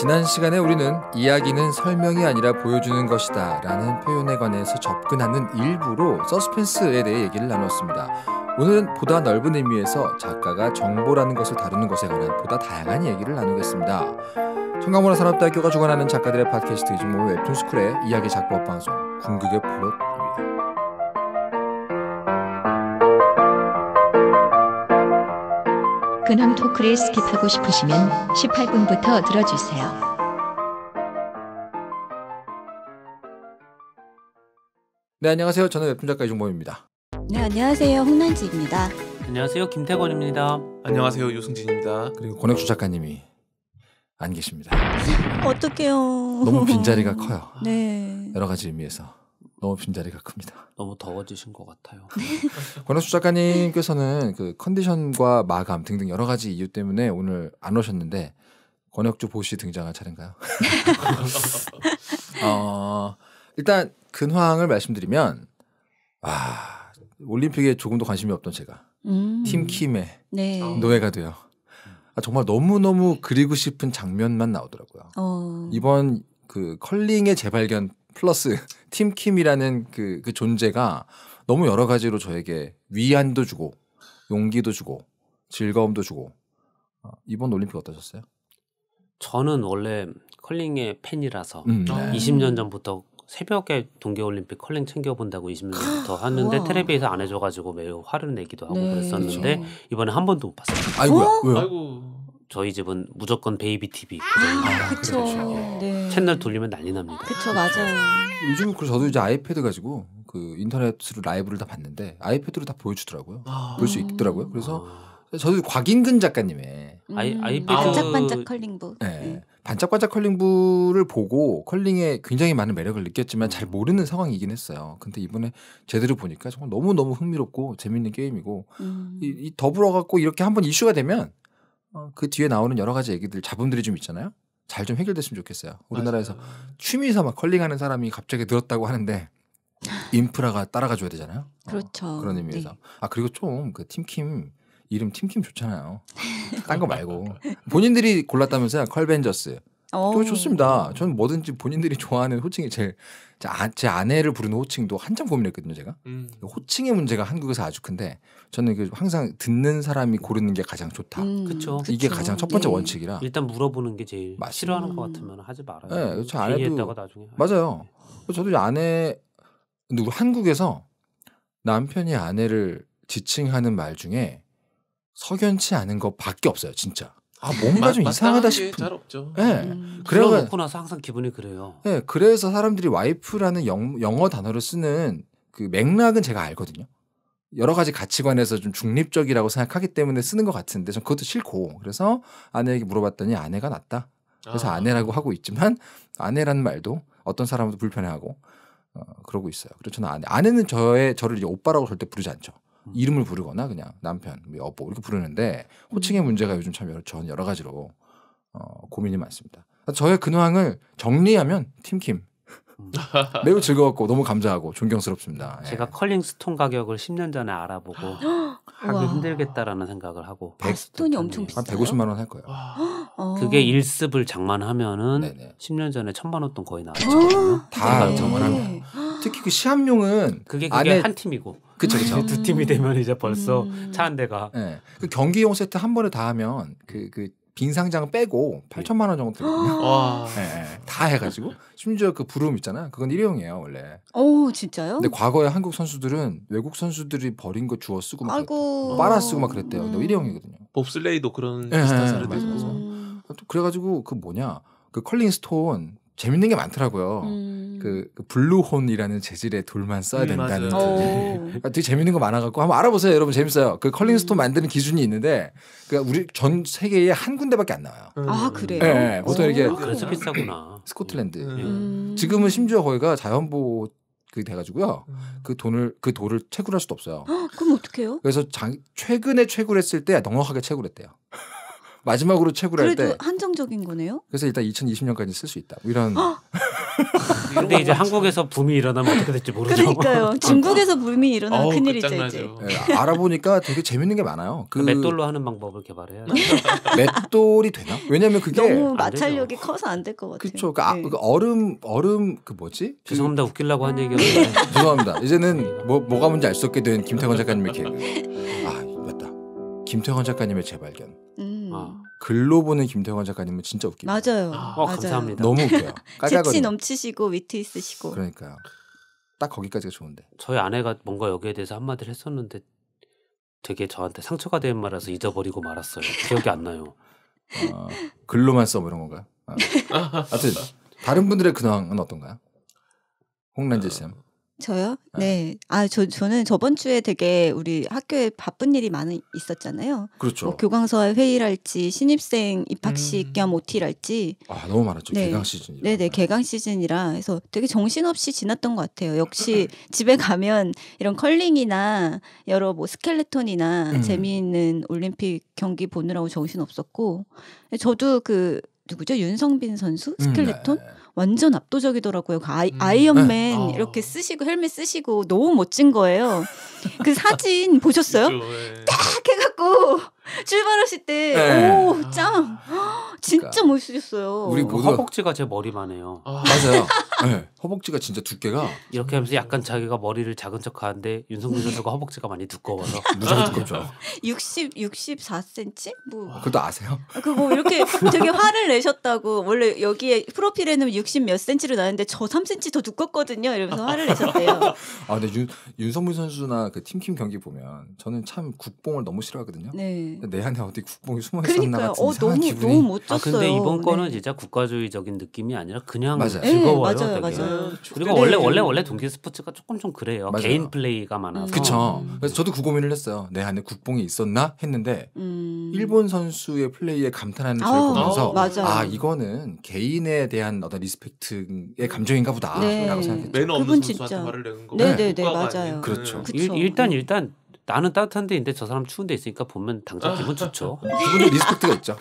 지난 시간에 우리는 이야기는 설명이 아니라 보여주는 것이다 라는 표현에 관해서 접근하는 일부로 서스펜스에 대해 얘기를 나눴습니다. 오늘은 보다 넓은 의미에서 작가가 정보라는 것을 다루는 것에 관한 보다 다양한 얘기를 나누겠습니다. 청강문화산업대학교가 주관하는 작가들의 팟캐스트 이즈모 웹툰스쿨의 이야기 작법 방송 궁극의 플롯 근황 토크를 스킵하고 싶으시면 18분부터 들어주세요. 네, 안녕하세요. 저는 웹툰 작가 이종범입니다. 네, 안녕하세요. 홍난지입니다. 안녕하세요. 김태권입니다. 안녕하세요. 유승진입니다. 그리고 권혁수 작가님이 안 계십니다. 어떡해요. 너무 빈자리가 커요. 네. 여러 가지 의미에서. 너무 빈자리가 큽니다. 너무 더워지신 것 같아요. 네. 권혁수 작가님께서는 그 컨디션과 마감 등등 여러 가지 이유 때문에 오늘 안 오셨는데 권혁주 보시 등장한 차례인가요? 어, 일단 근황을 말씀드리면 아 올림픽에 조금도 관심이 없던 제가 음. 팀킴의 네. 노예가 돼요. 아, 정말 너무 너무 그리고 싶은 장면만 나오더라고요. 어. 이번 그 컬링의 재발견 플러스 팀킴이라는 그, 그 존재가 너무 여러 가지로 저에게 위안도 주고 용기도 주고 즐거움도 주고 어, 이번 올림픽 어떠셨어요? 저는 원래 컬링의 팬이라서 음, 네. 20년 전부터 새벽에 동계올림픽 컬링 챙겨본다고 20년 전부터 하는데 텔레비에서 안 해줘가지고 매우 화를 내기도 하고 네. 그랬었는데 이번에 한 번도 못 봤어요. 아이고 어? 왜요? 아이고. 저희 집은 무조건 베이비 TV 아, 그렇 네. 예. 채널 돌리면 난리 납니다. 그쵸 맞아요. 요즘 그 저도 이제 아이패드 가지고 그 인터넷으로 라이브를 다 봤는데 아이패드로 다 보여주더라고요. 아. 볼수 있더라고요. 그래서 아. 저도 곽인근 작가님의 음. 아이, 음, 아이패드 반짝반짝 컬링부. 네. 네. 반짝반짝 컬링부를 보고 컬링에 굉장히 많은 매력을 느꼈지만 잘 음. 모르는 상황이긴 했어요. 근데 이번에 제대로 보니까 정말 너무 너무 흥미롭고 재밌는 게임이고 음. 이, 이 더불어 갖고 이렇게 한번 이슈가 되면 어, 그 뒤에 나오는 여러 가지 얘기들 잡음들이 좀 있잖아요. 잘 좀 해결됐으면 좋겠어요. 우리나라에서 맞아요. 취미서 막 컬링하는 사람이 갑자기 늘었다고 하는데 인프라가 따라가 줘야 되잖아요. 어, 그렇죠. 그런 네. 의미에서. 네. 아 그리고 좀 그 팀킴 이름 팀킴 좋잖아요. 딴 거 말고 본인들이 골랐다면서요. 컬벤저스 오. 어. 좋습니다. 저는 뭐든지 본인들이 좋아하는 호칭이 제일 아, 제 아내를 부르는 호칭도 한참 고민했거든요, 제가. 음. 호칭의 문제가 한국에서 아주 큰데 저는 그 항상 듣는 사람이 고르는 게 가장 좋다. 음. 그렇 이게 그쵸. 가장 첫 번째 예. 원칙이라. 일단 물어보는 게 제일 맞습니다. 싫어하는 것 음. 같으면 하지 말아요. 네, 저 그렇죠. 아내도 나중에 맞아요. 저도 아내 누구 한국에서 남편이 아내를 지칭하는 말 중에 석연치 않은 것밖에 없어요, 진짜. 아 뭔가 마, 좀 이상하다 싶은 잘 없죠. 예. 네. 음. 음. 그래서 놓고 나서 항상 기분이 그래요. 예. 네. 그래서 사람들이 와이프라는 영, 영어 단어를 쓰는 그 맥락은 제가 알거든요. 여러 가지 가치관에서 좀 중립적이라고 생각하기 때문에 쓰는 것 같은데 전 그것도 싫고 그래서 아내에게 물어봤더니 아내가 낫다. 그래서 아. 아내라고 하고 있지만 아내라는 말도 어떤 사람도 불편해하고 어, 그러고 있어요. 그래서 저는 아내 아내는 저의 저를 이제 오빠라고 절대 부르지 않죠. 음. 이름을 부르거나 그냥 남편, 뭐 여보 이렇게 부르는데 호칭의 음. 문제가 요즘 참 여러, 전 여러 가지로 어, 고민이 많습니다. 저의 근황을 정리하면 팀킴 음. 매우 즐거웠고 너무 감사하고 존경스럽습니다. 예. 제가 예. 컬링 스톤 가격을 10년 전에 알아보고 하기 힘들겠다라는 생각을 하고 100, 아, 스톤이 엄청 비싸요. 한 150만 원 할 거예요. 그게 1습을 어. 장만하면은 네네. 10년 전에 1000만 원돈 거의 나왔죠다 장만하면 네. 특히 그 시합용은 그게 그게 안에 한 팀이고 그쵸 그쵸 두 팀이 되면 이제 벌써 음. 차한 대가 네. 그 경기용 세트 한 번에 다 하면 그 그 빈상장 빼고 8천만 원 정도 들거든요. 와. 네, 다 해가지고 심지어 그 부름 있잖아. 요 그건 일회용이에요 원래. 오 진짜요? 근데 과거에 한국 선수들은 외국 선수들이 버린 거 주워 쓰고 막 아이고. 빨아 쓰고 막 그랬대요. 근데 음. 일회용이거든요. 봅슬레이도 그런 네, 비슷한 사례도 맞 있고. 맞아. 그래가지고 그 뭐냐 그 컬링 스톤 재밌는 게 많더라고요. 음. 그, 그, 블루혼이라는 재질의 돌만 써야 음, 된다는. 음, 되게 재밌는 거 많아갖고 한번 알아보세요, 여러분 재밌어요. 그 컬링스톤 음. 만드는 기준이 있는데, 그 우리 전 세계에 한 군데밖에 안 나와요. 음. 아 그래요? 네, 네. 보통 이게 렇 그래서 비싸구나. 스코틀랜드. 음. 예. 지금은 심지어 거기가 자연보호 그 돼가지고요. 그 돈을 그 돌을 채굴할 수도 없어요. 헉, 그럼 어떡해요 그래서 장, 최근에 채굴했을 때 넉넉하게 채굴했대요. 마지막으로 채굴 할때 그래도 한정적인 거네요. 그래서 일단 2020년까지 쓸 수 있다. 뭐 이런. 아! 근데 이제 한국에서 붐이 일어나면 어떻게 될지 모르죠. 그러니까요. 중국에서 붐이 일어나면 어우, 큰일이죠 끝장 이제. 네, 알아보니까 되게 재밌는 게 많아요. 그러니까 그 맷돌로 하는 방법을 개발해야 요 맷돌이 되나? 왜냐면 그게 너무 마찰력이 커서 안 될 것 같아요. 그쵸 그러니까 아, 네. 그 얼음 얼음 그 뭐지? 그 죄송합니다. 그... 웃기려고 한 아. 얘기였는데. 네, 죄송합니다. 이제는 뭐 뭐가 뭔지 알 수 없게 된 김태건 작가님의 계획. 아 맞다. 김태건 작가님의 재발견. 아, 음. 글로 보는 김태관 작가님은 진짜 웃깁니다. 맞아요. 아, 맞아요. 감사합니다. 너무 웃겨요. 재치 넘치시고 위트 있으시고. 그러니까요. 딱 거기까지가 좋은데. 저희 아내가 뭔가 여기에 대해서 한마디를 했었는데 되게 저한테 상처가 된 말라서 잊어버리고 말았어요. 기억이 안 나요. 어, 글로만 써 뭐 이런 건가요? 아. 하여튼 다른 분들의 근황은 어떤가요? 홍란지 쌤. 어, 저요? 네. 네. 아, 저, 저는 저번 주에 되게 우리 학교에 바쁜 일이 많이 있었잖아요. 그렇죠. 뭐 교광서 회의랄지, 신입생 입학식 음. 겸 OT랄지. 아, 너무 많았죠. 네. 개강 시즌. 네네, 개강 시즌이라 해서 되게 정신없이 지났던 것 같아요. 역시 음. 집에 가면 이런 컬링이나 여러 뭐 스켈레톤이나 음. 재미있는 올림픽 경기 보느라고 정신없었고, 저도 그, 누구죠? 윤성빈 선수? 음, 네. 스켈레톤? 음, 완전 압도적이더라고요. 그 아이, 음. 아이언맨 음. 어. 이렇게 쓰시고 헬멧 쓰시고 너무 멋진 거예요. 그 사진 보셨어요? 그렇죠, 네. 딱 해갖고 출발하실 때, 네. 오, 아, 짱! 진짜 그러니까 멋있으셨어요. 우리 모두 허벅지가 제 머리만 해요. 아. 맞아요. 네. 허벅지가 진짜 두께가. 이렇게 하면서 약간 자기가 머리를 작은 척 하는데, 윤성민 선수가 허벅지가 많이 두꺼워서. 무조건 두껍죠. 60, 64cm? 뭐. 아, 그것도 아세요? 아, 그거 뭐 이렇게 되게 화를 내셨다고. 원래 여기에 프로필에는 60 몇 cm로 나는데, 저 3cm 더 두껍거든요. 이러면서 화를 내셨대요. 아, 근데 윤, 윤성민 선수나 그 팀킴 경기 보면, 저는 참 국뽕을 너무 싫어하거든요. 네. 내 안에 어디 국뽕이 숨어 있었나 같은 어, 너무 기분이. 너무 멋졌어요. 아 근데 이번 네. 거는 진짜 국가주의적인 느낌이 아니라 그냥 맞아요. 네, 즐거워요. 네, 맞아요, 맞아요. 그리고 네. 원래 원래 원래 동계 스포츠가 조금 좀 그래요. 맞아요. 개인 플레이가 음. 많아서. 음. 그쵸. 그래서 저도 그 고민을 했어요. 내 안에 국뽕이 있었나 했는데 음. 일본 선수의 플레이에 감탄하는 저를 보면서 어, 아 이거는 개인에 대한 어떤 리스펙트의 감정인가 보다라고 생각했죠. 매너 없는 선수한테 진짜. 화를 내는 거. 네네네 맞아요. 그렇죠. 그쵸. 일, 단 일단 나는 따뜻한 데있는데저 사람 추운 데 있으니까 보면 당장 기분 좋죠. 기분도 리스펙트가 있죠.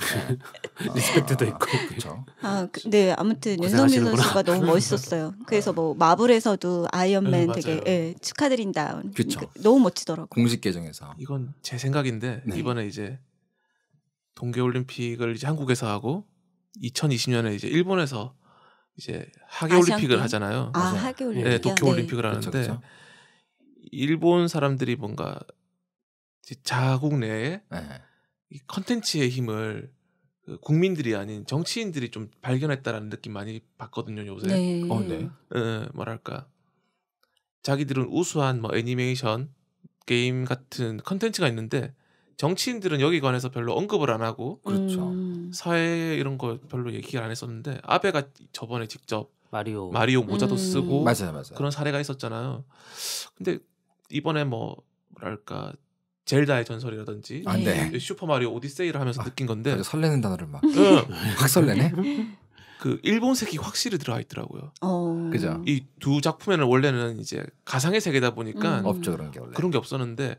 리스펙트도 있고. 아, 그렇죠. 아, 그, 네. 아무튼 윤동민 선수가 너무 멋있었어요. 그래서 뭐 마블에서도 아이언맨 음, 되게 예, 축하드린다. 그렇죠. 너무 멋지더라고요. 공식 계정에서. 이건 제 생각인데 네. 이번에 이제 동계 올림픽을 이제 한국에서 하고 2020년에 이제 일본에서 이제 하계 올림픽을 하잖아요. 아, 하계 올림픽. 네, 도쿄 올림픽을 네. 하는데 그렇그렇 일본 사람들이 뭔가 자국 내에 네. 이 컨텐츠의 힘을 그 국민들이 아닌 정치인들이 좀 발견했다라는 느낌 많이 받거든요 요새. 네. 어, 네. 어, 뭐랄까 자기들은 우수한 뭐 애니메이션 게임 같은 컨텐츠가 있는데 정치인들은 여기 관해서 별로 언급을 안 하고 그렇죠. 음. 사회 이런 거 별로 얘기 안 했었는데 아베가 저번에 직접 마리오 마리오 모자도 음. 쓰고 맞아요, 맞아요. 그런 사례가 있었잖아요. 근데 이번에 뭐 뭐랄까 젤다의 전설이라든지 아, 네. 슈퍼 마리오 오디세이를 하면서 아, 느낀 건데 설레는 단어를 막 확 설레네. 그 일본색이 확실히 들어가 있더라고요. 어... 그죠. 이 두 작품에는 원래는 이제 가상의 세계다 보니까 음. 없죠 그런 게 원래. 그런 게 없었는데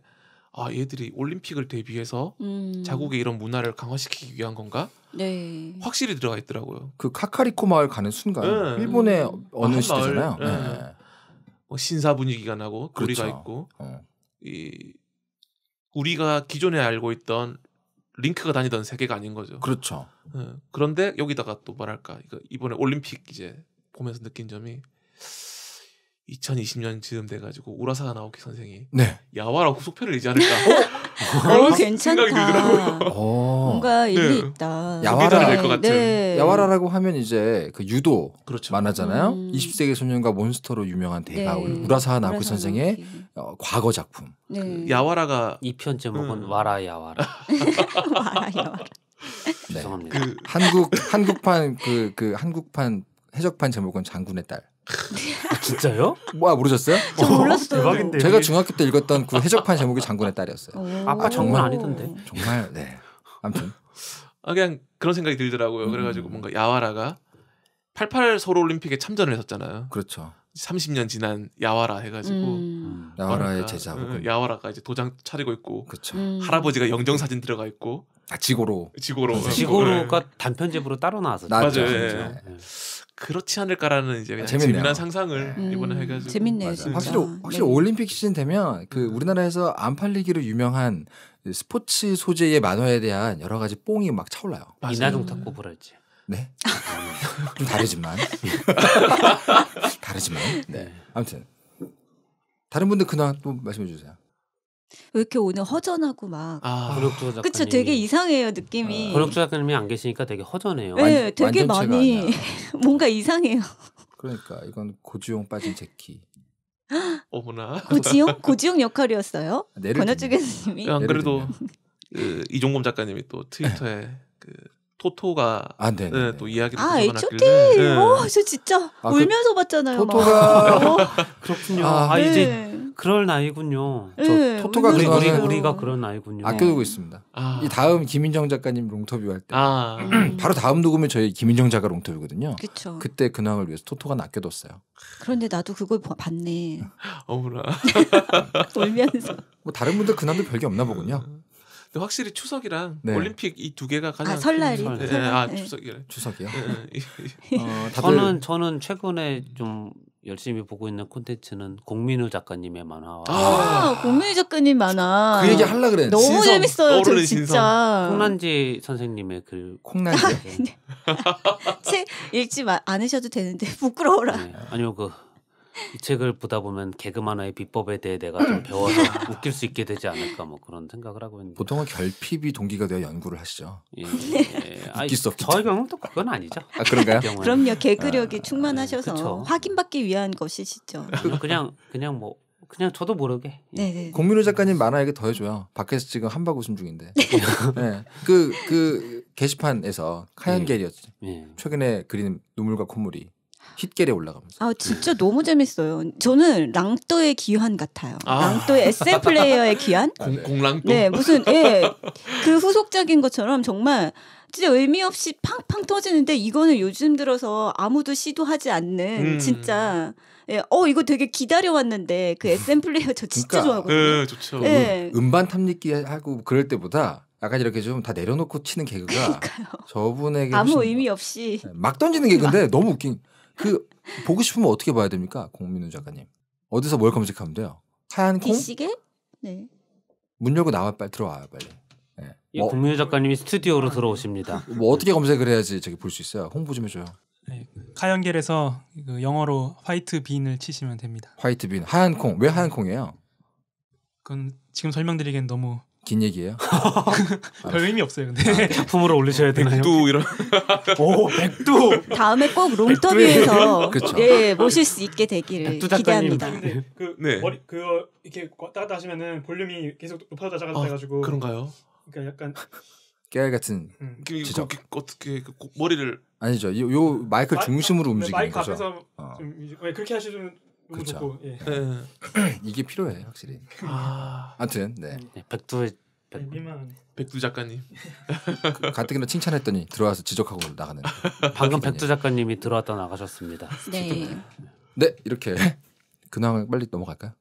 아 얘들이 올림픽을 대비해서 음. 자국의 이런 문화를 강화시키기 위한 건가? 네. 확실히 들어가 있더라고요. 그 카카리코 마을 가는 순간 네. 일본의 음. 어느 아, 시대잖아요. 네. 네. 뭐 신사 분위기가 나고 거리가 그렇죠. 있고 어. 이 우리가 기존에 알고 있던 링크가 다니던 세계가 아닌 거죠. 그렇죠. 예. 그런데 여기다가 또말할까 이거 이번에 올림픽 이제 보면서 느낀 점이 2020년 지음 돼가지고 우라사가 나오키 선생이 네. 야와라후 속편을 내지 않을까 어, 어? 괜찮다. 어. 뭔가 네. 일리 네. 있다. 야와라 될것 같은. 네. 야와라라고 하면 이제 그 유도 그렇죠. 만화잖아요. 음. 20세기 소년과 몬스터로 유명한 대가 네. 우라사 나오키 선생의 어, 과거 작품. 네. 그 야와라가 2편째 목은 음. 와라 야와라. 와라 야와라. 네. 죄송합니다. 그 한국 한국판 그그 그 한국판 해적판 제목은 장군의 딸. 아, 진짜요? 와 뭐, 아, 모르셨어요? 저 어. 몰랐어요. 대박인데. 제가 중학교 때 읽었던 그 해적판 제목이 장군의 딸이었어요. 아빠 정말 아니던데. 정말 네. 아무튼. 아 그냥 그런 생각이 들더라고요. 음. 그래가지고 뭔가 야와라가 88 서울 올림픽에 참전을 했었잖아요. 그렇죠. 30년 지난 야와라 해가지고 음. 음. 야와라의 그러니까, 제자 응, 음, 야와라가 이제 도장 차리고 있고 그렇죠. 음. 할아버지가 영정 사진 들어가 있고 아 지고로 지고로 지고로가 네. 단편집으로 따로 나왔었죠. 맞아요. 네. 네. 그렇지 않을까라는 이제 재미난 상상을 네. 이번에 해가지고 재밌네요. 진짜. 확실히 확실히 네. 올림픽 시즌 되면 그 음. 우리나라에서 안 팔리기로 유명한 스포츠 소재의 만화에 대한 여러 가지 뽕이 막 차올라요. 이나중 탁구 보라지. 네. 좀 다르지만 다르지만. 네. 아무튼 다른 분들 그냥 또 말씀해 주세요. 왜 이렇게 오늘 허전하고 막. 아, 아, 권혁주 작가님. 그쵸, 되게 이상해요 느낌이. 아, 권혁주 작가님이 안 계시니까 되게 허전해요. 네, 완, 되게 많이 뭔가 이상해요. 그러니까 이건 고지용 빠진 재키 어머나. 고지용 고지용 역할이었어요. 아, 권혁주 교수님이. 안 그래도 그 이종범 작가님이 또 트위터에 그 토토가 아, 네 네, 네, 네, 또 이야기를 아, H.O.T. 네. 오, 저 진짜 아, 그 울면서 그, 봤잖아요. 토토가 어? 그렇군요. 아, 아 네. 이제 그럴 나이군요. 네, 토토가 우리, 우리 우리가 그런 나이군요. 아껴두고 있습니다. 아. 이 다음 김인정 작가님 롱터뷰 할때 아. 바로 다음 녹음에 저희 김인정 작가 롱터뷰거든요. 그쵸. 그때 근황을 위해서 토토가 아껴뒀어요. 그런데 나도 그걸 봤네. 어머나. 울면서. 뭐 다른 분들 근황도 별게 없나 보군요. 근데 확실히 추석이랑 네. 올림픽 이 두 개가 가장 아, 설날이 설... 네, 네, 아 추석이래. 네. 추석이요. 네, 어, 저는 저는 최근에 좀 열심히 보고 있는 콘텐츠는 공민우 작가님의 만화와 아, 아~ 공민우 작가님 만화 그 얘기 할라 그래 너무 신성, 재밌어요 저 진짜 콩난지 선생님의 그 콩난지 아, 책 읽지 마, 않으셔도 되는데 부끄러워라 네, 아니요 그이 책을 보다 보면 개그만화의 비법에 대해 내가 좀 음. 배워서 웃길 수 있게 되지 않을까 뭐 그런 생각을 하고 있는데 보통은 결핍이 동기가 되어 연구를 하시죠. 예, 예. 아 웃길 저의 경우는 그건 아니죠. 아 그런가요? 그 그럼요 개그력이 아, 충만하셔서 그 확인받기 위한 것이시죠. 그냥 그냥 뭐 그냥 저도 모르게. 예. 네, 네. 공민호 작가님 만화에게 더해줘요. 밖에서 지금 한박 웃음 중인데. 네. 그, 그 게시판에서 카얀겔이었죠. 예. 네. 예. 최근에 그린 눈물과 콧물이 힛겔에 올라가면서. 아 진짜 네. 너무 재밌어요. 저는 랑또의 귀환 같아요. 아. 랑또의 SM 플레이어의 귀환. 공, 공랑또. 네 무슨 예그 후속작인 것처럼 정말 진짜 의미 없이 팡팡 터지는데 이거는 요즘 들어서 아무도 시도하지 않는 음. 진짜 예, 어 이거 되게 기다려왔는데 그 SM 그러니까, 플레이어 저 진짜 그러니까, 좋아하거든요. 예, 좋죠. 예. 음, 음반 탐닉기 하고 그럴 때보다 약간 이렇게 좀 다 내려놓고 치는 개그가 그러니까요. 저분에게 아무 의미 없이 네, 막 던지는 개그인데 너무 웃긴. 그 보고 싶으면 어떻게 봐야 됩니까, 공민우 작가님? 어디서 뭘 검색하면 돼요? 하얀 콩? 시계? 네. 문 열고 나와 빨리 들어와요 빨리. 네. 뭐, 공민우 작가님이 스튜디오로 아. 들어오십니다. 뭐 어떻게 검색을 해야지 저기 볼 수 있어요? 홍보 좀 해줘요. 네, 카연겔에서 그 영어로 화이트 빈을 치시면 됩니다. 화이트 빈, 하얀 콩. 왜 하얀 콩이에요? 그건 지금 설명드리기엔 너무 긴 얘기예요? 별 아. 의미 없어요. 근데 아, 작품으로 올리셔야 되나요? 백두 이런. 오 백두. 다음에 꼭 롱터뷰에서 예 모실 수 있게 되기를 기대합니다. 네. 그 네. 머리 그 이렇게 왔다 갔다 하시면은 볼륨이 계속 높아져 작아져 가지고 그런가요? 그러니까 약간 깨알 같은 음. 그 지적. 그, 그, 어떻게 그, 머리를 아니죠. 요, 요 마이크 중심으로 아, 움직이는 마이크 거죠. 마이크 앞에서 어. 좀, 그렇게 하시면 그렇죠. 예. 네. 이게 필요해 확실히. 아, 아무튼 네. 네, 백두 네, 백, 민네 백두 작가님. 그 가뜩이나 칭찬했더니 들어와서 지적하고 나가는. 방금 백두 작가님이 들어왔다 나가셨습니다. 네. 네. 네 이렇게 근황을 빨리 넘어갈까요?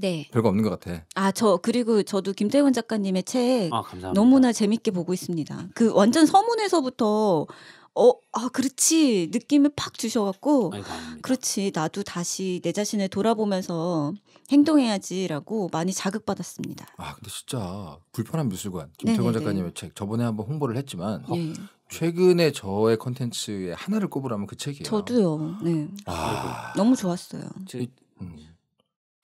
네. 별거 없는 것 같아. 아, 저 그리고 저도 김태훈 작가님의 책 아, 너무나 재밌게 보고 있습니다. 그 완전 서문에서부터 어, 아, 그렇지. 느낌을 팍 주셔갖고, 그렇지. 나도 다시 내 자신을 돌아보면서 행동해야지라고 많이 자극받았습니다. 아, 근데 진짜 불편한 미술관. 김태권 작가님의 책. 저번에 한번 홍보를 했지만, 네. 최근에 저의 컨텐츠의 하나를 꼽으라면 그 책이에요. 저도요. 네. 아, 너무 좋았어요. 저, 음.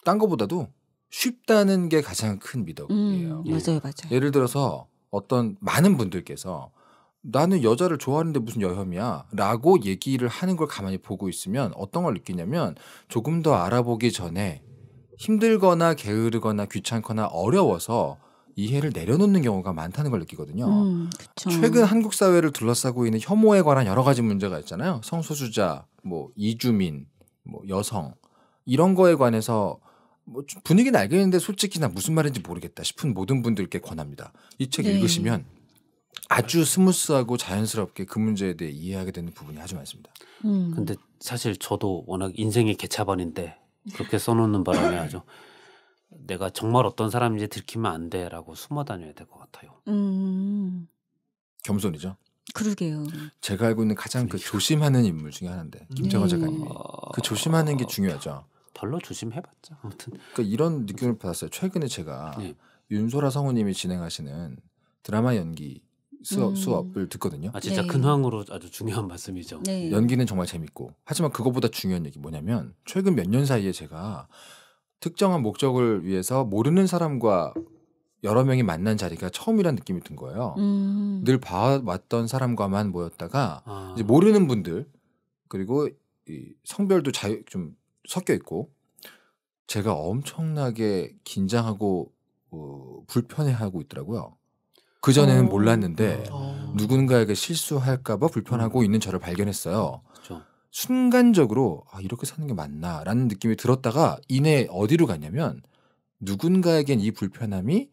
딴 거보다도 쉽다는 게 가장 큰 미덕이에요. 음, 맞아요, 맞아요. 예를 들어서 어떤 많은 분들께서 나는 여자를 좋아하는데 무슨 여혐이야? 라고 얘기를 하는 걸 가만히 보고 있으면 어떤 걸 느끼냐면 조금 더 알아보기 전에 힘들거나 게으르거나 귀찮거나 어려워서 이해를 내려놓는 경우가 많다는 걸 느끼거든요. 음, 최근 한국 사회를 둘러싸고 있는 혐오에 관한 여러 가지 문제가 있잖아요. 성소수자, 뭐 이주민, 뭐 여성 이런 거에 관해서 뭐 분위기는 알겠는데 솔직히 나 무슨 말인지 모르겠다 싶은 모든 분들께 권합니다. 이책 네. 읽으시면 아주 스무스하고 자연스럽게 그 문제에 대해 이해하게 되는 부분이 아주 많습니다. 그런데 음. 사실 저도 워낙 인생의 개차반인데 그렇게 써놓는 바람에 아주 내가 정말 어떤 사람인지 들키면 안 돼라고 숨어 다녀야 될 것 같아요. 음. 겸손이죠. 그러게요. 제가 알고 있는 가장 그 그러니까. 조심하는 인물 중에 하나인데 음. 김정환 작가님이 어. 그 조심하는 게 중요하죠. 별로 조심해봤자 아무튼. 그러니까 이런 느낌을 받았어요. 최근에 제가 네. 윤소라 성우님이 진행하시는 드라마 연기 수업, 음. 수업을 듣거든요. 아 진짜 네. 근황으로 아주 중요한 말씀이죠. 네. 연기는 정말 재밌고 하지만 그것보다 중요한 얘기 뭐냐면 최근 몇 년 사이에 제가 특정한 목적을 위해서 모르는 사람과 여러 명이 만난 자리가 처음이란 느낌이 든 거예요. 음. 늘 봐왔던 사람과만 모였다가 아. 이제 모르는 분들 그리고 이 성별도 자유 좀 섞여 있고 제가 엄청나게 긴장하고 어, 불편해하고 있더라고요. 그전에는 어. 몰랐는데 어. 누군가에게 실수할까봐 불편하고 음. 있는 저를 발견했어요. 그렇 순간적으로 아, 이렇게 사는 게 맞나라는 느낌이 들었다가 이내 어디로 갔냐면 누군가에겐 이 불편함이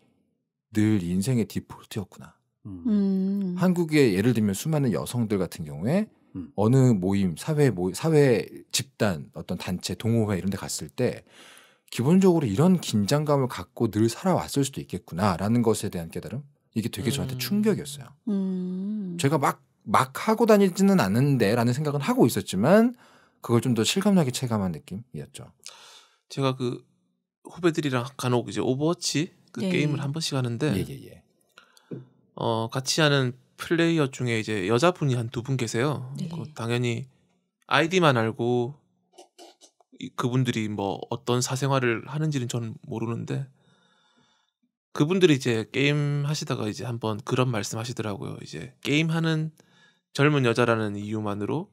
늘 인생의 디폴트였구나. 음. 음. 한국의 예를 들면 수많은 여성들 같은 경우에 음. 어느 모임, 사회 모 사회 집단, 어떤 단체, 동호회 이런 데 갔을 때 기본적으로 이런 긴장감을 갖고 늘 살아왔을 수도 있겠구나라는 것에 대한 깨달음. 이게 되게 저한테 음. 충격이었어요. 음. 제가 막, 막 하고 다니지는 않은데 라는 생각은 하고 있었지만 그걸 좀 더 실감나게 체감한 느낌이었죠. 제가 그 후배들이랑 간혹 이제 오버워치 그 네. 게임을 예. 한 번씩 하는데 예, 예, 예. 어 같이 하는 플레이어 중에 이제 여자분이 한 두 분 계세요. 네. 그 당연히 아이디만 알고 그분들이 뭐 어떤 사생활을 하는지는 저는 모르는데 그분들이 이제 게임 하시다가 이제 한번 그런 말씀 하시더라고요. 이제 게임 하는 젊은 여자라는 이유만으로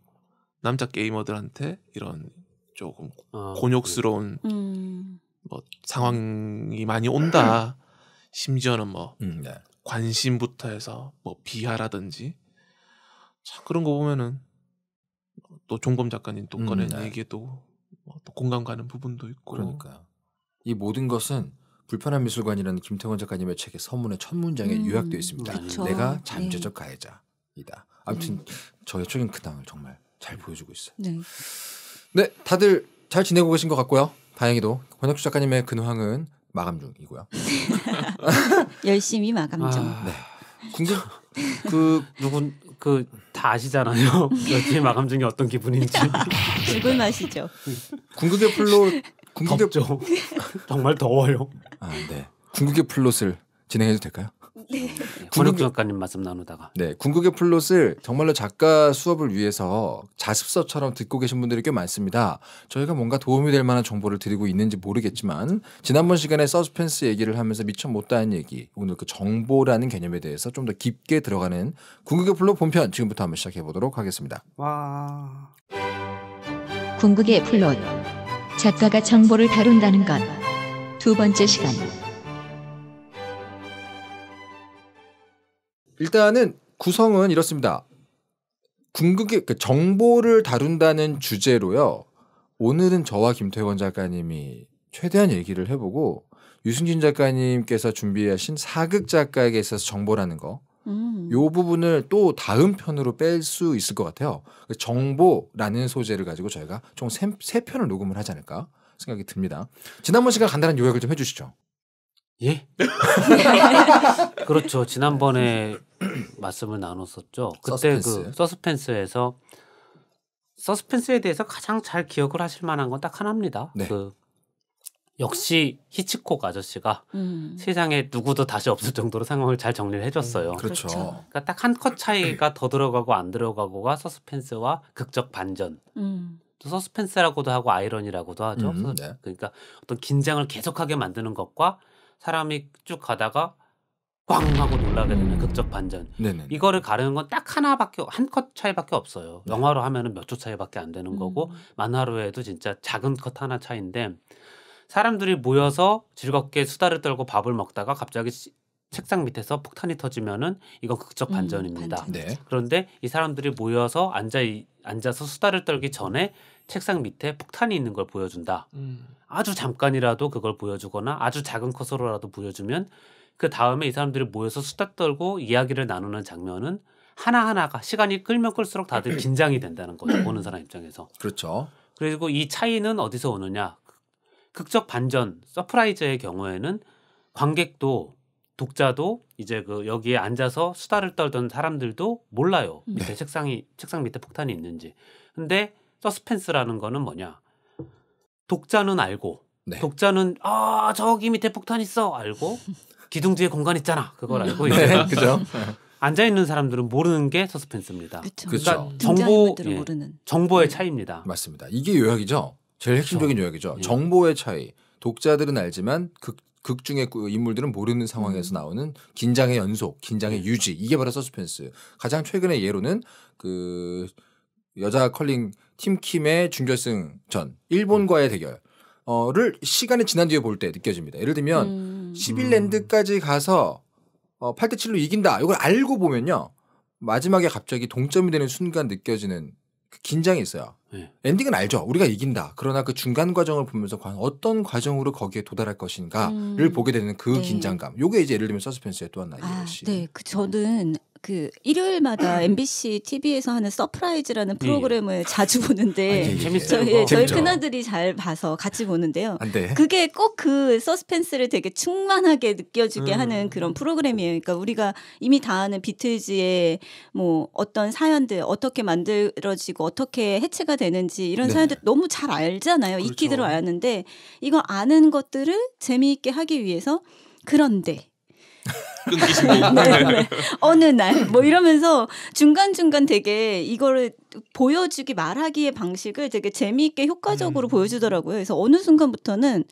남자 게이머들한테 이런 조금 아, 네. 곤욕스러운 음. 뭐 상황이 많이 온다. 심지어는 뭐 음, 네. 관심부터 해서 뭐 비하라든지 참 그런 거 보면은 또 종범 작가님 또 음, 꺼낸 음, 네. 얘기에도 뭐또 공감 가는 부분도 있고 그러니까이 모든 것은 불편한 미술관이라는 김태원 작가님의 책의 서문의 첫 문장에 음, 요약되어 있습니다. 그쵸. 그렇죠. 내가 네. 잠재적 가해자이다. 아무튼 네. 저여적인 근황을 그 정말 잘 보여주고 있어요. 네. 네, 다들 잘 지내고 계신 것 같고요. 다행히도 권혁주 작가님의 근황은 마감 중이고요. 열심히 마감 중. 아, 네. 궁금 그 누군 그 다 아시잖아요. 열심히 그 마감 중이 어떤 기분인지. 죽을 맛이죠. 궁극의 플로 궁극의 덥죠. 정말 더워요. 아, 네. 궁극의 플롯을 진행해도 될까요? 네. 권혁 작가님 말씀 나누다가. 네, 궁극의 플롯을 정말로 작가 수업을 위해서 자습서처럼 듣고 계신 분들이 꽤 많습니다. 저희가 뭔가 도움이 될 만한 정보를 드리고 있는지 모르겠지만 지난번 시간에 서스펜스 얘기를 하면서 미처 못다한 얘기, 오늘 그 정보라는 개념에 대해서 좀 더 깊게 들어가는 궁극의 플롯 본편 지금부터 한번 시작해 보도록 하겠습니다. 와. 궁극의 플롯. 작가가 정보를 다룬다는 것. 두 번째 시간. 일단은 구성은 이렇습니다. 궁극의 그 정보를 다룬다는 주제로요. 오늘은 저와 김태권 작가님이 최대한 얘기를 해보고 유승진 작가님께서 준비하신 사극 작가에게 있어서 정보라는 거 음. 요 부분을 또 다음 편으로 뺄 수 있을 것 같아요. 그 정보라는 소재를 가지고 저희가 총 세 편을 녹음을 하지 않을까 생각이 듭니다. 지난번 시간 간단한 요약을 좀 해주시죠. 예. 그렇죠. 지난번에 말씀을 나눴었죠. 그때 그 서스펜스. 그 서스펜스에서 서스펜스에 대해서 가장 잘 기억을 하실 만한 건 딱 하나입니다. 네. 그 역시 히치콕 아저씨가 음. 세상에 누구도 다시 없을 정도로 상황을 잘 정리를 해줬어요. 음, 그렇죠. 그렇죠. 그러니까 딱한 컷 차이가 더 들어가고 안 들어가고가 서스펜스와 극적 반전. 음. 또 서스펜스라고도 하고 아이러니라고도 하죠. 음, 네. 그러니까 어떤 긴장을 계속하게 만드는 것과 사람이 쭉 가다가 꽝 하고 놀라게 되는 음. 극적 반전. 네네. 이거를 가르는 건 딱 하나밖에 한 컷 차이밖에 없어요. 네. 영화로 하면은 몇 초 차이밖에 안 되는 거고 만화로 해도 진짜 작은 컷 하나 차인데. 이 사람들이 모여서 즐겁게 수다를 떨고 밥을 먹다가 갑자기 시, 책상 밑에서 폭탄이 터지면은 이건 극적 음, 반전입니다. 음, 네. 그런데 이 사람들이 모여서 앉아 앉아서 수다를 떨기 전에 책상 밑에 폭탄이 있는 걸 보여준다. 음. 아주 잠깐이라도 그걸 보여주거나 아주 작은 컷으로라도 보여주면 그 다음에 이 사람들이 모여서 수다 떨고 이야기를 나누는 장면은 하나하나가 시간이 끌면 끌수록 다들 긴장이 된다는 거죠. 보는 사람 입장에서. 그렇죠. 그리고 이 차이는 어디서 오느냐? 극적 반전 서프라이즈의 경우에는 관객도 독자도 이제 그 여기에 앉아서 수다를 떨던 사람들도 몰라요. 음. 밑에 네. 책상이 책상 밑에 폭탄이 있는지. 근데 서스펜스라는 거는 뭐냐? 독자는 알고 네. 독자는 아 저기 밑에 폭탄 있어 알고 기둥 뒤에 공간 있잖아 그걸 음. 알고 네, 이제 그죠? 앉아 있는 사람들은 모르는 게 서스펜스입니다. 그쵸. 그러니까 정보 예, 모르는. 정보의 음. 차이입니다. 맞습니다. 이게 요약이죠. 제일 핵심적인 그렇죠. 요약이죠. 예. 정보의 차이. 독자들은 알지만 극, 극 중의 그 인물들은 모르는 상황에서 음. 나오는 긴장의 연속, 긴장의 예. 유지. 이게 바로 서스펜스. 가장 최근의 예로는 그 여자 컬링 팀킴의 준결승 전 일본과의 음. 대결. 어를 시간이 지난 뒤에 볼 때 느껴집니다. 예를 들면 음. 11랜드까지 음. 가서 어 8대 7로 이긴다. 이걸 알고 보면요. 마지막에 갑자기 동점이 되는 순간 느껴지는 그 긴장이 있어요. 네. 엔딩은 알죠. 우리가 이긴다. 그러나 그 중간 과정을 보면서 과연 어떤 과정으로 거기에 도달할 것인가를 음. 보게 되는 그 네. 긴장감. 요게 이제 예를 들면 서스펜스의 또 하나의 예시. 아, 네, 그 저는 그 일요일마다 MBC 음. TV에서 하는 서프라이즈라는 예, 예. 프로그램을 예. 자주 보는데 아, 재밌어요. 저희, 어, 저희 큰아들이 잘 봐서 같이 보는데요. 그게 꼭 그 서스펜스를 되게 충만하게 느껴지게 음. 하는 그런 프로그램이에요. 그러니까 우리가 이미 다 아는 비틀즈의 뭐 어떤 사연들 어떻게 만들어지고 어떻게 해체가 되는지 이런 네. 사연들 너무 잘 알잖아요. 그렇죠. 익히대로 는데 이거 아는 것들을 재미있게 하기 위해서 그런데 끊기신 거고 네, 네, 네. 어느 날 뭐 이러면서 중간 중간 되게 이거를 보여주기 말하기의 방식을 되게 재미있게 효과적으로 음. 보여주더라고요. 그래서 어느 순간부터는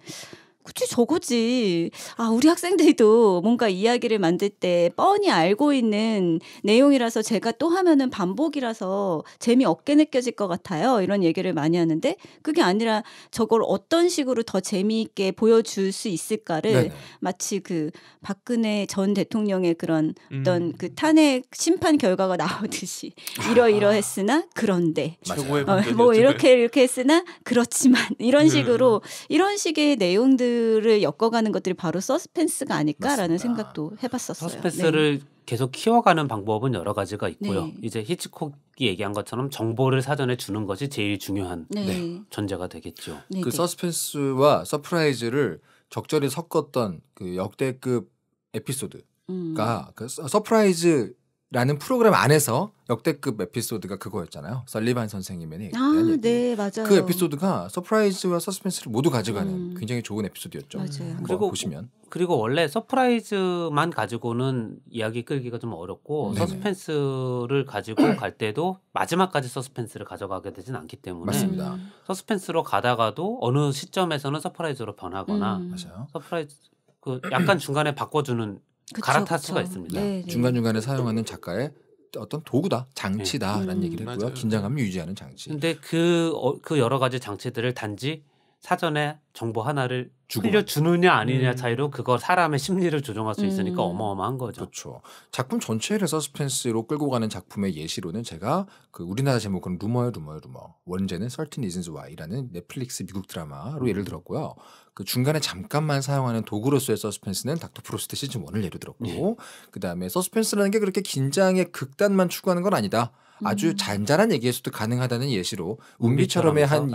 그치 저거지. 아 우리 학생들도 뭔가 이야기를 만들 때 뻔히 알고 있는 내용이라서 제가 또 하면은 반복이라서 재미 없게 느껴질 것 같아요. 이런 얘기를 많이 하는데 그게 아니라 저걸 어떤 식으로 더 재미있게 보여줄 수 있을까를 네네. 마치 그 박근혜 전 대통령의 그런 어떤 그 음. 그 탄핵 심판 결과가 나오듯이 이러이러했으나 아. 그런데 최고의 어, 뭐 이렇게 이렇게 했으나 그렇지만 이런 음. 식으로 음. 이런 식의 내용들 에피소드를 엮어가는 것들이 바로 서스펜스가 아닐까라는 맞습니다. 생각도 해봤었어요. 서스펜스를 네. 계속 키워가는 방법은 여러 가지가 있고요. 네. 이제 히치콕이 얘기한 것처럼 정보를 사전에 주는 것이 제일 중요한 네. 네 존재가 되겠죠. 네, 그 네. 서스펜스와 서프라이즈를 적절히 섞었던 그 역대급 에피소드가 음. 그 서프라이즈 라는 프로그램 안에서 역대급 에피소드가 그거였잖아요. 설리반 선생님의 아, 네, 맞아요. 그 에피소드가 서프라이즈와 서스펜스를 모두 가져가는 음. 굉장히 좋은 에피소드였죠. 맞아요. 그리고 보시면 그리고 원래 서프라이즈만 가지고는 이야기 끌기가 좀 어렵고 음. 네네. 서스펜스를 가지고 갈 때도 마지막까지 서스펜스를 가져가게 되진 않기 때문에 맞습니다. 서스펜스로 가다가도 어느 시점에서는 서프라이즈로 변하거나 음. 서프라이즈 그 약간 중간에 바꿔주는 그쵸, 갈아탈 그쵸. 수가 있습니다. 네, 네. 중간 중간에 사용하는 작가의 어떤 도구다, 장치다라는 네. 음, 얘기를 했고요. 음, 맞 긴장감을 유지하는 장치. 근데 그, 어, 그 여러 가지 장치들을 단지 사전에 정보 하나를 흘려주느냐 아니냐 음. 차이로 그거 사람의 심리를 조종할 수 있으니까 음. 어마어마한 거죠. 그렇죠. 작품 전체를 서스펜스로 끌고 가는 작품의 예시로는 제가 그 우리나라 제목은 루머요 루머요 루머 원제는 Certain Reasons Why라는 넷플릭스 미국 드라마로 예를 들었고요. 그 중간에 잠깐만 사용하는 도구로서의 서스펜스는 닥터 프로스트 시즌 원을 예로 들었고 네. 그다음에 서스펜스라는 게 그렇게 긴장의 극단만 추구하는 건 아니다. 아주 음. 잔잔한 얘기에서도 가능하다는 예시로 운비처럼의 한,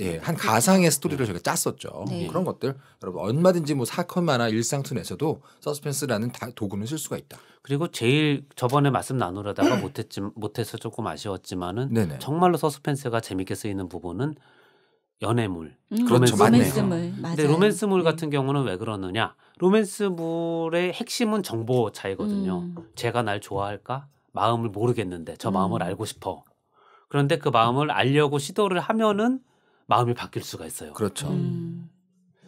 예, 한 가상의 스토리를 네. 저희가 짰었죠. 네. 뭐 그런 것들 여러분 얼마든지 뭐사건만나 일상툰에서도 서스펜스라는 다, 도구는 쓸 수가 있다. 그리고 제일 저번에 말씀 나누려다가 못했지 못해서 조금 아쉬웠지만은 네네. 정말로 서스펜스가 재밌게 쓰이는 부분은 연애물, 음, 로맨스, 그렇죠. 로맨스 로맨스물. 근데 로맨스물 네. 같은 경우는 왜 그러느냐? 로맨스물의 핵심은 정보 차이거든요. 음. 제가 날 좋아할까? 마음을 모르겠는데 저 마음을 음. 알고 싶어. 그런데 그 마음을 알려고 시도를 하면은 마음이 바뀔 수가 있어요. 그렇죠. 음.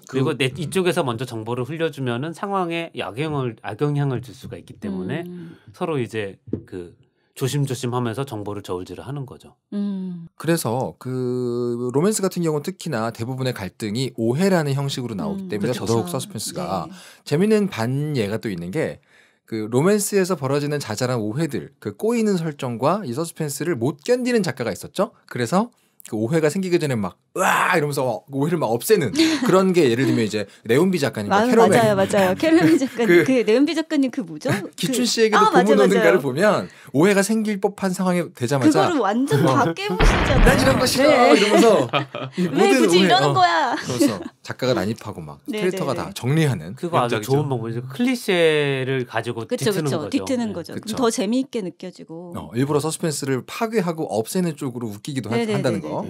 그 그리고 내 이쪽에서 먼저 정보를 흘려주면은 상황에 악영향을 악영향을 줄 수가 있기 때문에 음. 서로 이제 그 조심조심하면서 정보를 저울질을 하는 거죠. 음. 그래서 그 로맨스 같은 경우 는 특히나 대부분의 갈등이 오해라는 형식으로 나오기 음. 때문에 음, 더더욱 서스펜스가 네. 재미있는 반예가 또 있는 게그 로맨스에서 벌어지는 자잘한 오해들, 그 꼬이는 설정과 이 서스펜스를 못 견디는 작가가 있었죠. 그래서 그 오해가 생기기 전에 막와 이러면서 오해를 막 없애는 그런 게 예를 들면 이제 레온비 작가님 아, 캐러멜 맞아요 맞아요 캐러멜 그 작가님 그, 그 네온비 작가님 그 뭐죠 기춘 그 씨에게도 아, 고문 오는가를 보면 오해가 생길 법한 상황에 되자마자 그거를 완전 다 어. 깨부시잖아요 난 이런 거 싫어 네. 이러면서 왜 굳이 오해, 이러는 어. 거야 그래서 작가가 난입하고 막 네, 캐릭터가 네, 다 네. 정리하는 그거 아주 좋은 방법이죠 클리셰를 가지고 그쵸, 뒤트는 그쵸, 거죠 뒤트는 네. 거죠 더 재미있게 느껴지고 어, 일부러 서스펜스를 파괴하고 없애는 쪽으로 웃기기도 네, 한, 다는 거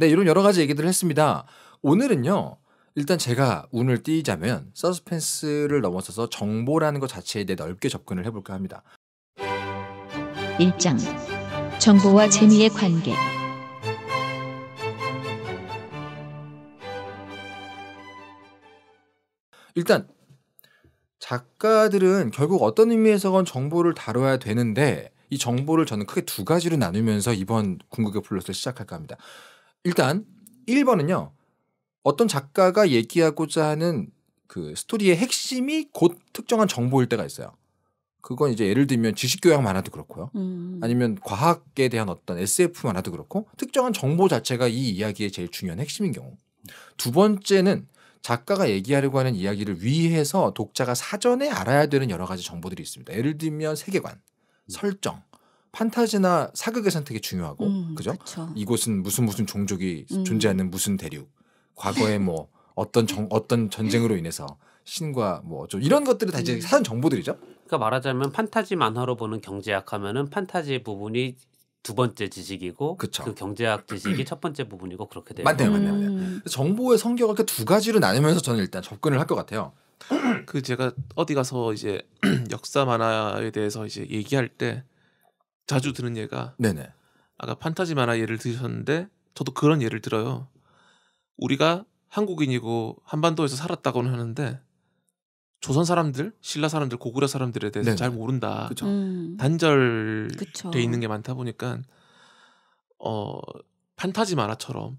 네, 이런 여러 가지 얘기들을 했습니다. 오늘은요. 일단 제가 운을 띄자면 서스펜스를 넘어서서 정보라는 것 자체에 대해 넓게 접근을 해볼까 합니다. 1장 정보와 재미의 관계 일단 작가들은 결국 어떤 의미에서건 정보를 다뤄야 되는데 이 정보를 저는 크게 두 가지로 나누면서 이번 궁극의 플롯을 시작할까 합니다. 일단 1번은요. 어떤 작가가 얘기하고자 하는 그 스토리의 핵심이 곧 특정한 정보일 때가 있어요. 그건 이제 예를 들면 지식교양 만화도 그렇고요. 음. 아니면 과학에 대한 어떤 SF 만화도 그렇고 특정한 정보 자체가 이 이야기의 제일 중요한 핵심인 경우. 두 번째는 작가가 얘기하려고 하는 이야기를 위해서 독자가 사전에 알아야 되는 여러 가지 정보들이 있습니다. 예를 들면 세계관, 설정, 판타지나 사극에선 되게 중요하고 음, 그죠? 그쵸. 이곳은 무슨 무슨 종족이 음. 존재하는 무슨 대륙. 과거에 뭐 어떤 정, 어떤 전쟁으로 음. 인해서 신과 뭐좀 이런 것들이 다 이제 음. 사전 정보들이죠. 그러니까 말하자면 판타지 만화로 보는 경제학 하면은 판타지 부분이 두 번째 지식이고 그쵸. 그 경제학 지식이 첫 번째 부분이고 그렇게 돼요. 맞네요, 맞네요. 음. 정보의 성격을 이게두 가지로 나누면서 저는 일단 접근을 할 것 같아요. 그 제가 어디 가서 이제 역사 만화에 대해서 이제 얘기할 때 자주 드는 예가 네네. 아까 판타지 만화 예를 드셨는데 저도 그런 예를 들어요. 우리가 한국인이고 한반도에서 살았다고는 하는데 조선 사람들, 신라 사람들, 고구려 사람들에 대해서 네네. 잘 모른다. 그쵸. 음. 단절돼 있는 게 많다 보니까 어 판타지 만화처럼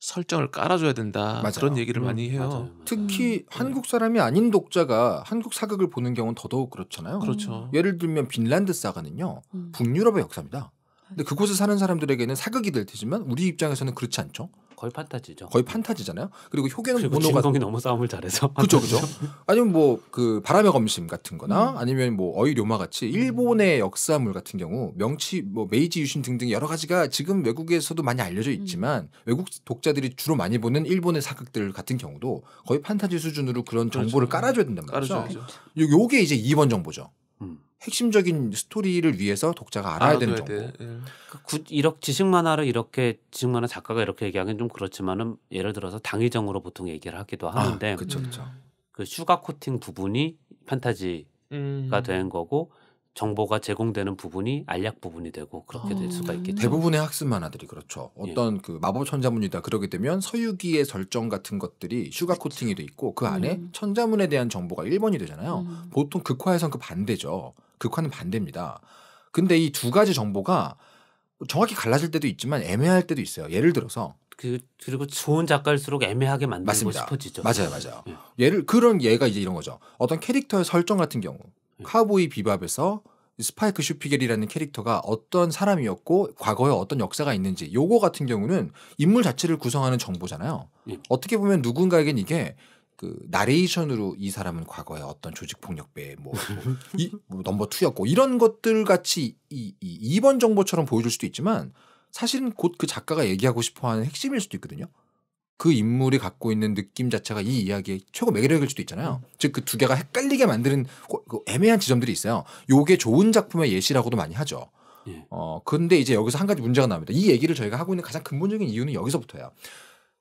설정을 깔아줘야 된다 맞아요. 그런 얘기를 음, 많이 해요. 맞아요, 맞아요. 특히 음, 음. 한국 사람이 아닌 독자가 한국 사극을 보는 경우는 더더욱 그렇잖아요. 그렇죠. 음. 예를 들면 빈란드 사가는요 음. 북유럽의 역사입니다. 근데 그곳에 사는 사람들에게는 사극이 될 테지만 우리 입장에서는 그렇지 않죠. 거의 판타지죠. 거의 판타지잖아요. 그리고 효계는 모노가 주인이 너무 싸움을 잘해서 그죠 그죠. 아니면 뭐 그 바람의 검심 같은거나 음. 아니면 뭐 어이료마 같이 일본의 역사물 같은 경우 명치 뭐 메이지 유신 등등 여러 가지가 지금 외국에서도 많이 알려져 있지만 음. 외국 독자들이 주로 많이 보는 일본의 사극들 같은 경우도 거의 판타지 수준으로 그런 정보를 그렇죠. 깔아줘야 된단 말이죠. 깔아줘야죠. 요게 이제 2번 정보죠. 핵심적인 스토리를 위해서 독자가 알아야 아, 되는 네, 정보. 네, 네. 그이렇 지식 만화를 이렇게 지식 만화 작가가 이렇게 얘기하기는 좀 그렇지만은 예를 들어서 당위정으로 보통 얘기를 하기도 아, 하는데 아, 그쵸, 음. 그쵸. 그 슈가 코팅 부분이 판타지가 음. 된 거고 정보가 제공되는 부분이 알약 부분이 되고 그렇게 될 수가 아. 있겠죠. 대부분의 학습 만화들이 그렇죠. 예. 어떤 예. 그 마법 천자문이다 그러게 되면 서유기의 설정 같은 것들이 슈가 코팅이 돼 있고 그 안에 음. 천자문에 대한 정보가 1번이 되잖아요. 음. 보통 극화에선 그 반대죠. 극화는 반대입니다. 근데 이 두 가지 정보가 정확히 갈라질 때도 있지만 애매할 때도 있어요. 예를 들어서 그 그리고 좋은 작가일수록 애매하게 만들고 맞습니다. 싶어지죠. 맞아요, 맞아요. 예. 예를 그런 예가 이제 이런 거죠. 어떤 캐릭터의 설정 같은 경우 예. 카보이 비밥에서 스파이크 슈피겔이라는 캐릭터가 어떤 사람이었고 과거에 어떤 역사가 있는지 요거 같은 경우는 인물 자체를 구성하는 정보잖아요. 예. 어떻게 보면 누군가에겐 이게 그 나레이션으로 이 사람은 과거에 어떤 조직 폭력배 뭐, 뭐, 뭐 넘버 투였고 이런 것들 같이 이, 이번 정보처럼 보여줄 수도 있지만 사실은 곧 그 작가가 얘기하고 싶어하는 핵심일 수도 있거든요. 그 인물이 갖고 있는 느낌 자체가 이 이야기의 최고 매력일 수도 있잖아요. 음. 즉그 두 개가 헷갈리게 만드는 그 애매한 지점들이 있어요. 요게 좋은 작품의 예시라고도 많이 하죠. 예. 어 근데 이제 여기서 한 가지 문제가 나옵니다. 이 얘기를 저희가 하고 있는 가장 근본적인 이유는 여기서부터예요.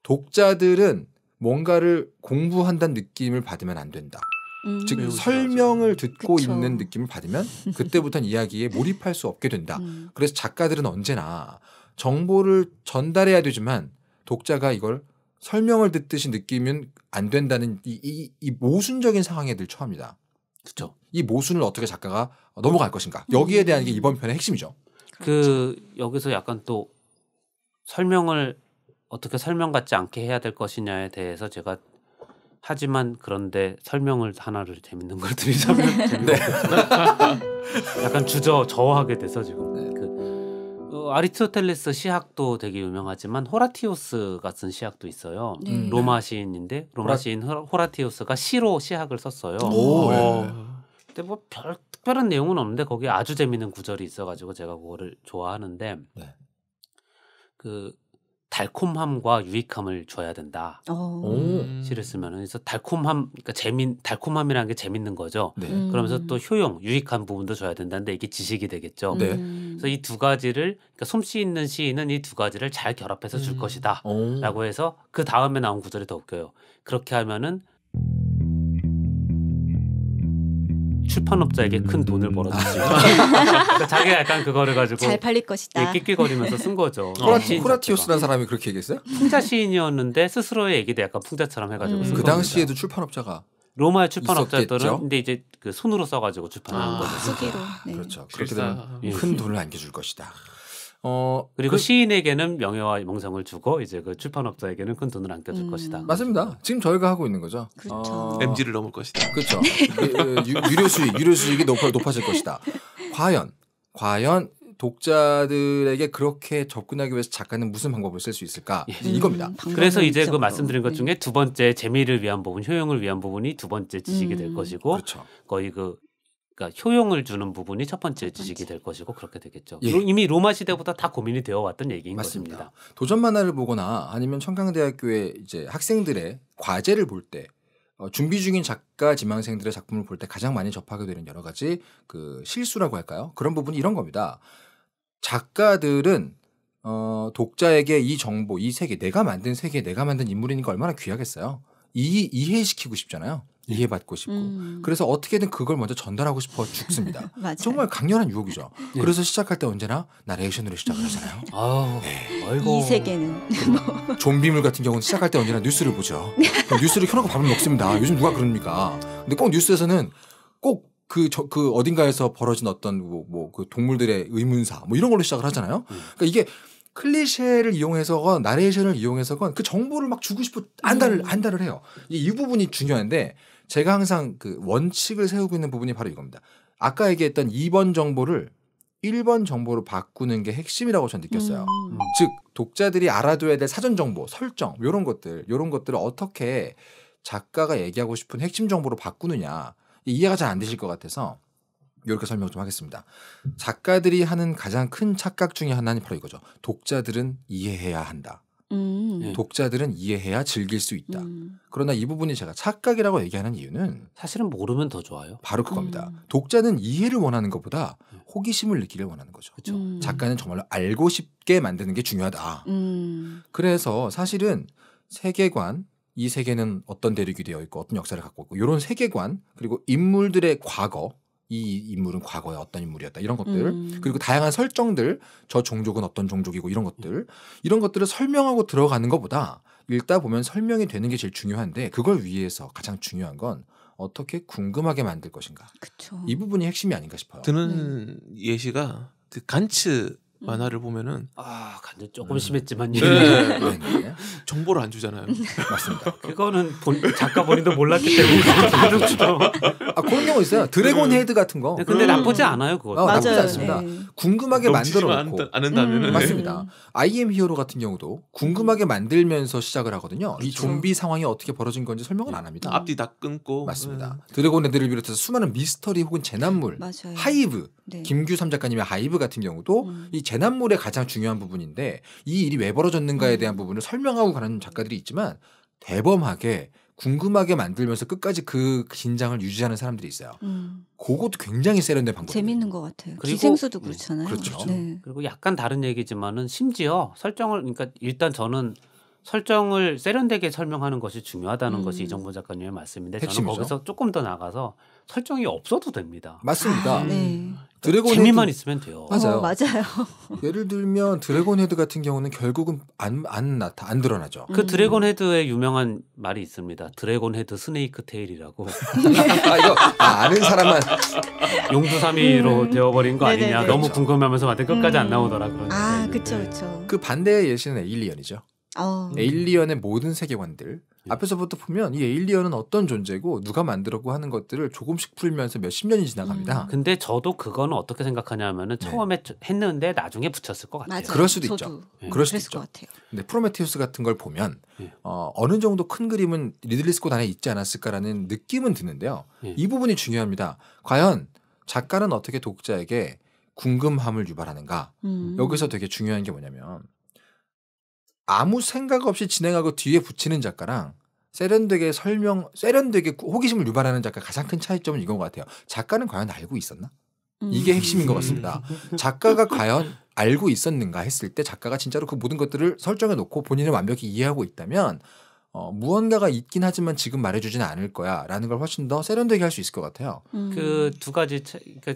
독자들은 뭔가를 공부한다는 느낌을 받으면 안 된다. 음. 즉 설명을 듣고 그쵸. 있는 느낌을 받으면 그때부터는 이야기에 몰입할 수 없게 된다. 음. 그래서 작가들은 언제나 정보를 전달해야 되지만 독자가 이걸 설명을 듣듯이 느끼면 안 된다는 이, 이, 이 모순적인 상황에 늘 처합니다. 그렇죠. 이 모순을 어떻게 작가가 넘어갈 것인가 여기에 대한 게 이번 편의 핵심이죠. 그 그렇죠. 여기서 약간 또 설명을 어떻게 설명 같지 않게 해야 될 것이냐에 대해서 제가 하지만 그런데 설명을 하나를 재밌는 걸 드리자면 네. 약간 주저 저하게 돼서 지금 네. 그, 어, 아리스토텔레스 시학도 되게 유명하지만 호라티우스 같은 시학도 있어요. 네. 음. 로마 시인인데 로마 호라... 시인 호라티우스가 시로 시학을 썼어요. 오. 오. 네. 근데 뭐 별 특별한 내용은 없는데 거기에 아주 재밌는 구절이 있어가지고 제가 그거를 좋아하는데 네. 그 달콤함과 유익함을 줘야 된다. 어. 오. 시를 음. 쓰면은 그래서 달콤함, 그러니까 재민 달콤함이라는 게 재밌는 거죠. 네. 음. 그러면서 또 효용, 유익한 부분도 줘야 된다는데 이게 지식이 되겠죠. 네. 그래서 이 두 가지를 그러니까 솜씨 있는 시인은 이 두 가지를 잘 결합해서 줄 음. 것이다라고 해서 그 다음에 나온 구절이 더 웃겨요. 그렇게 하면은. 출판업자에게 큰 돈을 벌어줬지. 아. 자기 약간 그거를 가지고 잘 팔릴 것이다. 낄낄거리면서 예, 쓴 거죠. 어. 그 라티우스라는 사람이 그렇게 얘기했어요? 풍자 시인이었는데 스스로의 얘기도 약간 풍자처럼 해가지고 음. 그 당시에도 출판업자가 로마의 출판업자들은 근데 이제 그 손으로 써가지고 출판하는 아, 거죠. 수기로. 아, 네. 그렇죠. 그렇게 되면 큰 예. 돈을 안겨줄 것이다. 어 그리고 그, 시인에게는 명예와 명성을 주고 이제 그 출판업자에게는 큰 돈을 안겨줄 음. 것이다. 맞습니다. 지금 저희가 하고 있는 거죠. 그렇죠. 어, MG를 넘을 것이다. 그렇죠. 유, 료 수익, 유료 수익이 높아 높아질 것이다. 과연 과연 독자들에게 그렇게 접근하기 위해서 작가는 무슨 방법을 쓸 수 있을까 예. 이겁니다. 음, 그래서 이제 그 말씀드린 것 네. 중에 두 번째 재미를 위한 부분, 효용을 위한 부분이 두 번째 지식이 음. 될 것이고 그렇죠. 거의 그 그러니까 효용을 주는 부분이 첫 번째 지식이 될 것이고 그렇게 되겠죠. 예. 이미 로마 시대보다 다 고민이 되어 왔던 얘기인 맞습니다. 것입니다. 도전 만화를 보거나 아니면 청강대학교의 이제 학생들의 과제를 볼 때 어, 준비 중인 작가 지망생들의 작품을 볼 때 가장 많이 접하게 되는 여러 가지 그 실수라고 할까요? 그런 부분이 이런 겁니다. 작가들은 어, 독자에게 이 정보, 이 세계, 내가 만든 세계, 내가 만든 인물이니까 얼마나 귀하겠어요. 이 이해시키고 싶잖아요. 이해받고 싶고 음. 그래서 어떻게든 그걸 먼저 전달하고 싶어 죽습니다. 정말 강렬한 유혹이죠. 네. 그래서 시작할 때 언제나 나레이션으로 시작을 하잖아요. 네. 아이 세계는 뭐. 좀비물 같은 경우는 시작할 때 언제나 뉴스를 보죠. 뉴스를 켜놓고 밥을 먹습니다. 요즘 누가 그럽니까? 근데 꼭 뉴스에서는 꼭 그, 저, 그 어딘가에서 벌어진 어떤 뭐, 뭐, 그 동물들의 의문사 뭐 이런 걸로 시작을 하잖아요. 음. 그러니까 이게 클리셰를 이용해서건 나레이션을 이용해서건 그 정보를 막 주고 싶어 안달을 네. 안달을 해요. 이, 이 부분이 중요한데 제가 항상 그 원칙을 세우고 있는 부분이 바로 이겁니다. 아까 얘기했던 2번 정보를 1번 정보로 바꾸는 게 핵심이라고 전 느꼈어요. 음. 음. 즉 독자들이 알아둬야 될 사전 정보, 설정 요런 것들, 요런 것들을 어떻게 작가가 얘기하고 싶은 핵심 정보로 바꾸느냐 이해가 잘 안 되실 것 같아서 이렇게 설명 좀 하겠습니다. 작가들이 하는 가장 큰 착각 중의 하나는 바로 이거죠. 독자들은 이해해야 한다. 음. 예, 독자들은 이해해야 즐길 수 있다. 음. 그러나 이 부분이 제가 착각이라고 얘기하는 이유는 사실은 모르면 더 좋아요. 바로 그겁니다. 음. 독자는 이해를 원하는 것보다 호기심을 느끼길 원하는 거죠. 그렇죠. 작가는 정말로 알고 싶게 만드는 게 중요하다. 음. 그래서 사실은 세계관 이 세계는 어떤 대륙이 되어 있고 어떤 역사를 갖고 있고 이런 세계관 그리고 인물들의 과거 이 인물은 과거에 어떤 인물이었다 이런 것들 음. 그리고 다양한 설정들 저 종족은 어떤 종족이고 이런 것들 이런 것들을 설명하고 들어가는 것보다 읽다 보면 설명이 되는 게 제일 중요한데 그걸 위해서 가장 중요한 건 어떻게 궁금하게 만들 것인가 그쵸. 이 부분이 핵심이 아닌가 싶어요 드는 네. 예시가 그 간츠 만화를 보면은 아 간접 조금 음. 심했지만 네. 네. 네. 정보를 안 주잖아요. 맞습니다. 그거는 본, 작가 본인도 몰랐기 때문에 그렇죠. 아 그런 경우 있어요. 드래곤 네. 헤드 같은 거. 네, 근데 음. 나쁘지 않아요 그거. 어, 나쁘지 않습니다. 궁금하게 만들어 놓고 안는다면 음. 맞습니다. 아이엠 히어로 같은 경우도 궁금하게 만들면서 시작을 하거든요. 그렇죠. 이 좀비 상황이 어떻게 벌어진 건지 설명을 안 합니다. 앞뒤 다 끊고 맞습니다. 드래곤 헤드를 비롯해서 수많은 미스터리 혹은 재난물, 맞아요. 하이브, 네. 김규삼 작가님의 하이브 같은 경우도 이 재난물의 가장 중요한 부분인데 이 일이 왜 벌어졌는가에 음. 대한 부분을 설명하고 가는 작가들이 있지만 대범하게 궁금하게 만들면서 끝까지 그 긴장을 유지하는 사람들이 있어요. 음. 그것도 굉장히 세련된 방법. 재밌는 것 같아요. 그리고, 기생수도 음, 그렇잖아요. 음, 그렇죠. 네. 그리고 약간 다른 얘기지만은 심지어 설정을 그러니까 일단 저는 설정을 세련되게 설명하는 것이 중요하다는 음. 것이 이정보 작가님의 말씀인데 핵심이죠? 저는 거기서 조금 더 나가서 설정이 없어도 됩니다. 맞습니다. 아, 네. 그러니까 드래곤 재미만 있으면 돼요. 맞아요. 어, 맞아요. 예를 들면 드래곤 헤드 같은 경우는 결국은 안 안 나타 안 드러나죠. 그 음. 드래곤 헤드의 유명한 말이 있습니다. 드래곤 헤드 스네이크 테일이라고. 아 이거 아, 아는 사람만 용두삼이로 음. 되어버린 거 아니냐. 네네네. 너무 그렇죠. 궁금하면서 마대 끝까지 안 나오더라 음. 그런. 아 그렇죠 그렇죠. 그 반대의 예시는 에일리언이죠. 어. 에일리언의 모든 세계관들 예. 앞에서부터 보면 이 에일리언은 어떤 존재고 누가 만들었고 하는 것들을 조금씩 풀면서 몇십 년이 지나갑니다. 음. 근데 저도 그거는 어떻게 생각하냐면은 네. 처음에 했는데 나중에 붙였을 것 같아요. 맞아요. 그럴 수도 있죠. 네. 그럴 수도 있죠. 같아요. 근데 프로메테우스 같은 걸 보면 예. 어, 어느 정도 큰 그림은 리들리 스콧 안에 있지 않았을까라는 느낌은 드는데요. 예. 이 부분이 중요합니다. 과연 작가는 어떻게 독자에게 궁금함을 유발하는가? 음. 여기서 되게 중요한 게 뭐냐면 아무 생각 없이 진행하고 뒤에 붙이는 작가랑 세련되게 설명, 세련되게 호기심을 유발하는 작가 가장 큰 차이점은 이건 것 같아요. 작가는 과연 알고 있었나? 음. 이게 핵심인 것 같습니다. 작가가 과연 알고 있었는가 했을 때 작가가 진짜로 그 모든 것들을 설정해 놓고 본인을 완벽히 이해하고 있다면 어, 무언가가 있긴 하지만 지금 말해주지는 않을 거야라는 걸 훨씬 더 세련되게 할 수 있을 것 같아요. 음. 그두 가지 차, 그러니까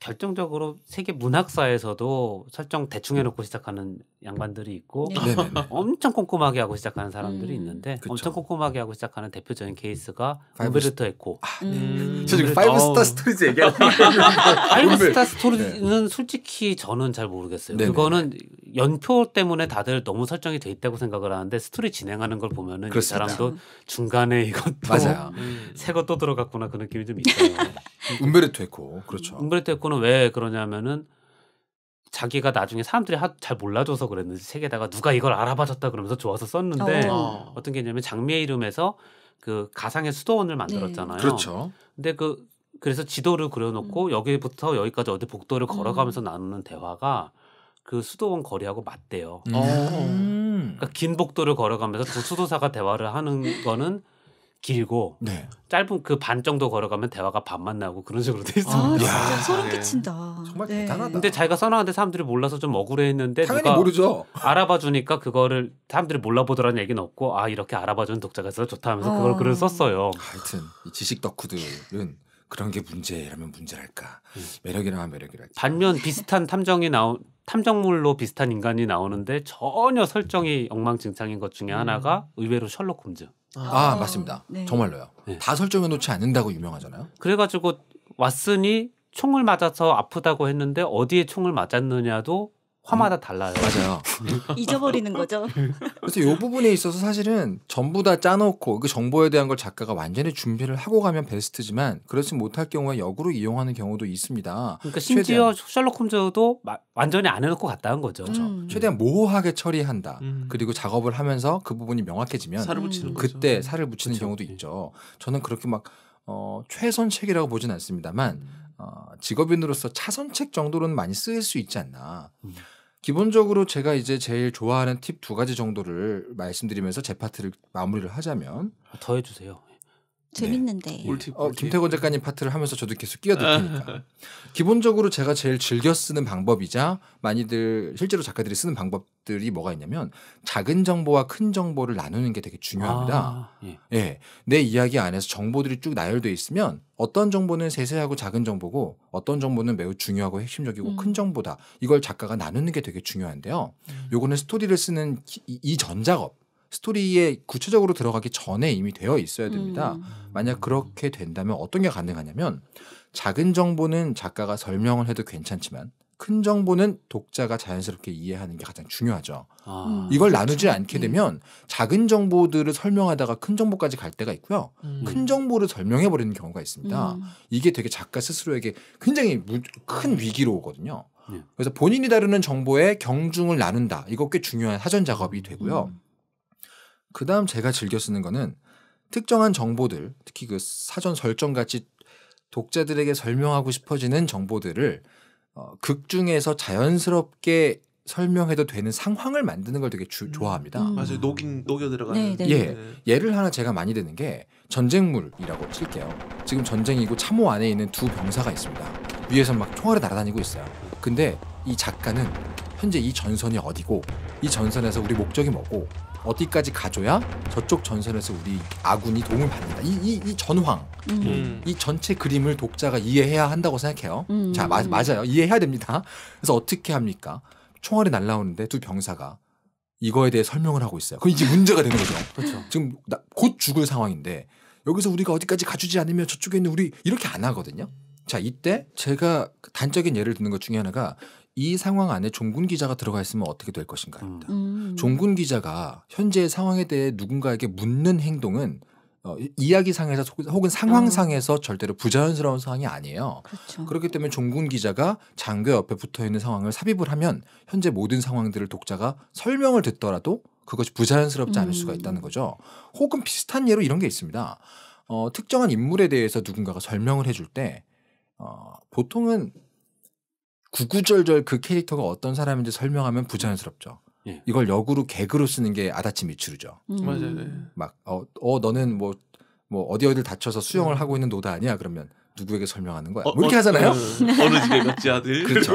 결정적으로 세계 문학사에서도 설정 대충 해놓고 시작하는 양반들이 있고 네. 네, 네, 네. 엄청 꼼꼼하게 하고 시작하는 사람들이 음. 있는데 그쵸. 엄청 꼼꼼하게 하고 시작하는 대표적인 케이스가 우베르트 에코. 아, 음. 네. 음. 저 지금 파이브 스타 스토리즈 얘기하는 파이브 스타 스토리는 솔직히 저는 잘 모르겠어요. 네네. 그거는 연표 때문에 다들 너무 설정이 돼 있다고 생각을 하는데 스토리 진행하는 걸 보면은 그이 사람도 음. 중간에 이것도 맞아요. 음. 새것도 들어갔구나 그 느낌이 좀 있어요. 운베르트 에코 그렇죠. 운베르트 에코 거는 왜 그러냐면은 자기가 나중에 사람들이 하, 잘 몰라줘서 그랬는지 책에다가 누가 이걸 알아봐줬다 그러면서 좋아서 썼는데 어. 떤개념냐면 장미의 이름에서 그 가상의 수도원을 네. 만들었잖아요. 네. 그렇죠. 근데 그 그래서 지도를 그려놓고 음. 여기부터 여기까지 어디 복도를 음. 걸어가면서 음. 나누는 대화가 그 수도원 거리하고 맞대요. 음. 음. 그러니까 긴 복도를 걸어가면서 두 그 수도사가 대화를 하는 거는 길고 네. 짧은 그 반 정도 걸어가면 대화가 반만 나고 그런 식으로 돼있습니 아, 진짜 소름 끼친다. 네. 정말 네. 대단하다. 근데 자기가 써놨는데 사람들이 몰라서 좀 억울해했는데 당연히 모르죠. 알아봐 주니까 그거를 사람들이 몰라보더라는 얘기는 없고 아 이렇게 알아봐 주 독자가 있어서 좋다 하면서 그걸 어. 글을 썼어요. 하여튼 이 지식 덕후들은 그런 게 문제라면 문제랄까 음. 매력이라 매력이랄까 반면 비슷한 탐정이 나온 탐정물로 비슷한 인간이 나오는데 전혀 설정이 엉망진창인 것 중에 음. 하나가 의외로 셜록 홈즈 아, 아, 아 맞습니다. 네. 정말로요. 네. 다 설정해 놓지 않는다고 유명하잖아요. 그래가지고 왔으니 총을 맞아서 아프다고 했는데 어디에 총을 맞았느냐도 화마다 달라요. 맞아요. 잊어버리는 거죠. 그래서 이 부분에 있어서 사실은 전부 다 짜놓고 그 정보에 대한 걸 작가가 완전히 준비를 하고 가면 베스트지만 그렇지 못할 경우에 역으로 이용하는 경우도 있습니다. 그러니까 심지어 셜록 홈즈도 완전히 안 해놓고 갔다는 거죠. 그렇죠. 음. 최대한 모호하게 처리한다. 음. 그리고 작업을 하면서 그 부분이 명확해지면 살을 음. 그때 살을 붙이는 그렇죠. 경우도 예. 있죠. 저는 그렇게 막 어, 최선책이라고 보진 않습니다만 음. 어, 직업인으로서 차선책 정도로는 많이 쓰일 수 있지 않나. 음. 기본적으로 제가 이제 제일 좋아하는 팁 두 가지 정도를 말씀드리면서 제 파트를 마무리를 하자면 더 해주세요. 재밌는데. 꿀팁, 네. 어, 김태곤 작가님 파트를 하면서 저도 계속 끼어들테니까. 아. 기본적으로 제가 제일 즐겨 쓰는 방법이자 많이들 실제로 작가들이 쓰는 방법들이 뭐가 있냐면 작은 정보와 큰 정보를 나누는 게 되게 중요합니다. 아, 예. 예. 내 이야기 안에서 정보들이 쭉 나열돼 있으면 어떤 정보는 세세하고 작은 정보고 어떤 정보는 매우 중요하고 핵심적이고 음. 큰 정보다. 이걸 작가가 나누는 게 되게 중요한데요. 음. 요거는 스토리를 쓰는 이 전작업 스토리에 구체적으로 들어가기 전에 이미 되어 있어야 됩니다. 음. 만약 그렇게 된다면 어떤 게 가능하냐면 작은 정보는 작가가 설명을 해도 괜찮지만 큰 정보는 독자가 자연스럽게 이해하는 게 가장 중요하죠. 아, 이걸 그렇죠. 나누지 않게 네. 되면 작은 정보들을 설명하다가 큰 정보까지 갈 때가 있고요. 음. 큰 정보를 설명해 버리는 경우가 있습니다. 음. 이게 되게 작가 스스로에게 굉장히 큰 네. 위기로 오거든요. 네. 그래서 본인이 다루는 정보에 경중을 나눈다. 이거 꽤 중요한 사전 작업이 되고요. 음. 그 다음 제가 즐겨 쓰는 거는 특정한 정보들, 특히 그 사전 설정 같이 독자들에게 설명하고 싶어지는 정보들을 어, 극 중에서 자연스럽게 설명해도 되는 상황을 만드는 걸 되게 주, 음. 좋아합니다. 음. 맞아요. 녹인 녹여 들어가는. 네, 네 예. 네. 예를 하나 제가 많이 드는 게 전쟁물이라고 칠게요. 지금 전쟁이고 참호 안에 있는 두 병사가 있습니다. 위에서 막총알을 날아다니고 있어요. 근데 이 작가는 현재 이 전선이 어디고 이 전선에서 우리 목적이 뭐고 어디까지 가줘야 저쪽 전선에서 우리 아군이 도움을 받는다. 이, 이, 이 전황, 음. 음. 음. 이 전체 그림을 독자가 이해해야 한다고 생각해요. 음. 자, 마, 맞아요. 이해해야 됩니다. 그래서 어떻게 합니까? 총알이 날라오는데 두 병사가 이거에 대해 설명을 하고 있어요. 그럼 이제 문제가 되는 거죠. 그렇죠. 그렇죠. 지금 나, 곧 죽을 상황인데 여기서 우리가 어디까지 가주지 않으면 저쪽에 있는 우리 이렇게 안 하거든요. 자, 이때 제가 단적인 예를 드는 것 중에 하나가 이 상황 안에 종군 기자가 들어가 있으면 어떻게 될 것인가입니다. 음. 음. 종군 기자가 현재의 상황에 대해 누군가에게 묻는 행동은 어, 이야기상에서 혹은 상황상에서 음. 어. 절대로 부자연스러운 상황이 아니에요. 그렇죠. 그렇기 때문에 종군 기자가 장교 옆에 붙어 있는 상황을 삽입을 하면 현재 모든 상황들을 독자가 설명을 듣더라도 그것이 부자연스럽지 않을 음. 수가 있다는 거죠. 혹은 비슷한 예로 이런 게 있습니다. 어, 특정한 인물에 대해서 누군가가 설명을 해줄 때 어, 보통은 구구절절 그 캐릭터가 어떤 사람인지 설명하면 부자연스럽죠. 예. 이걸 역으로 개그로 쓰는 게 아다치 미추르죠. 음. 맞아요. 네. 막 어, 어 너는 뭐뭐 뭐 어디 어디를 다쳐서 수영을 음. 하고 있는 노다 아니야? 그러면 누구에게 설명하는 거야? 어, 뭐 이렇게 어, 하잖아요. 어, 어 느 집에 몇지 아들. 그렇죠.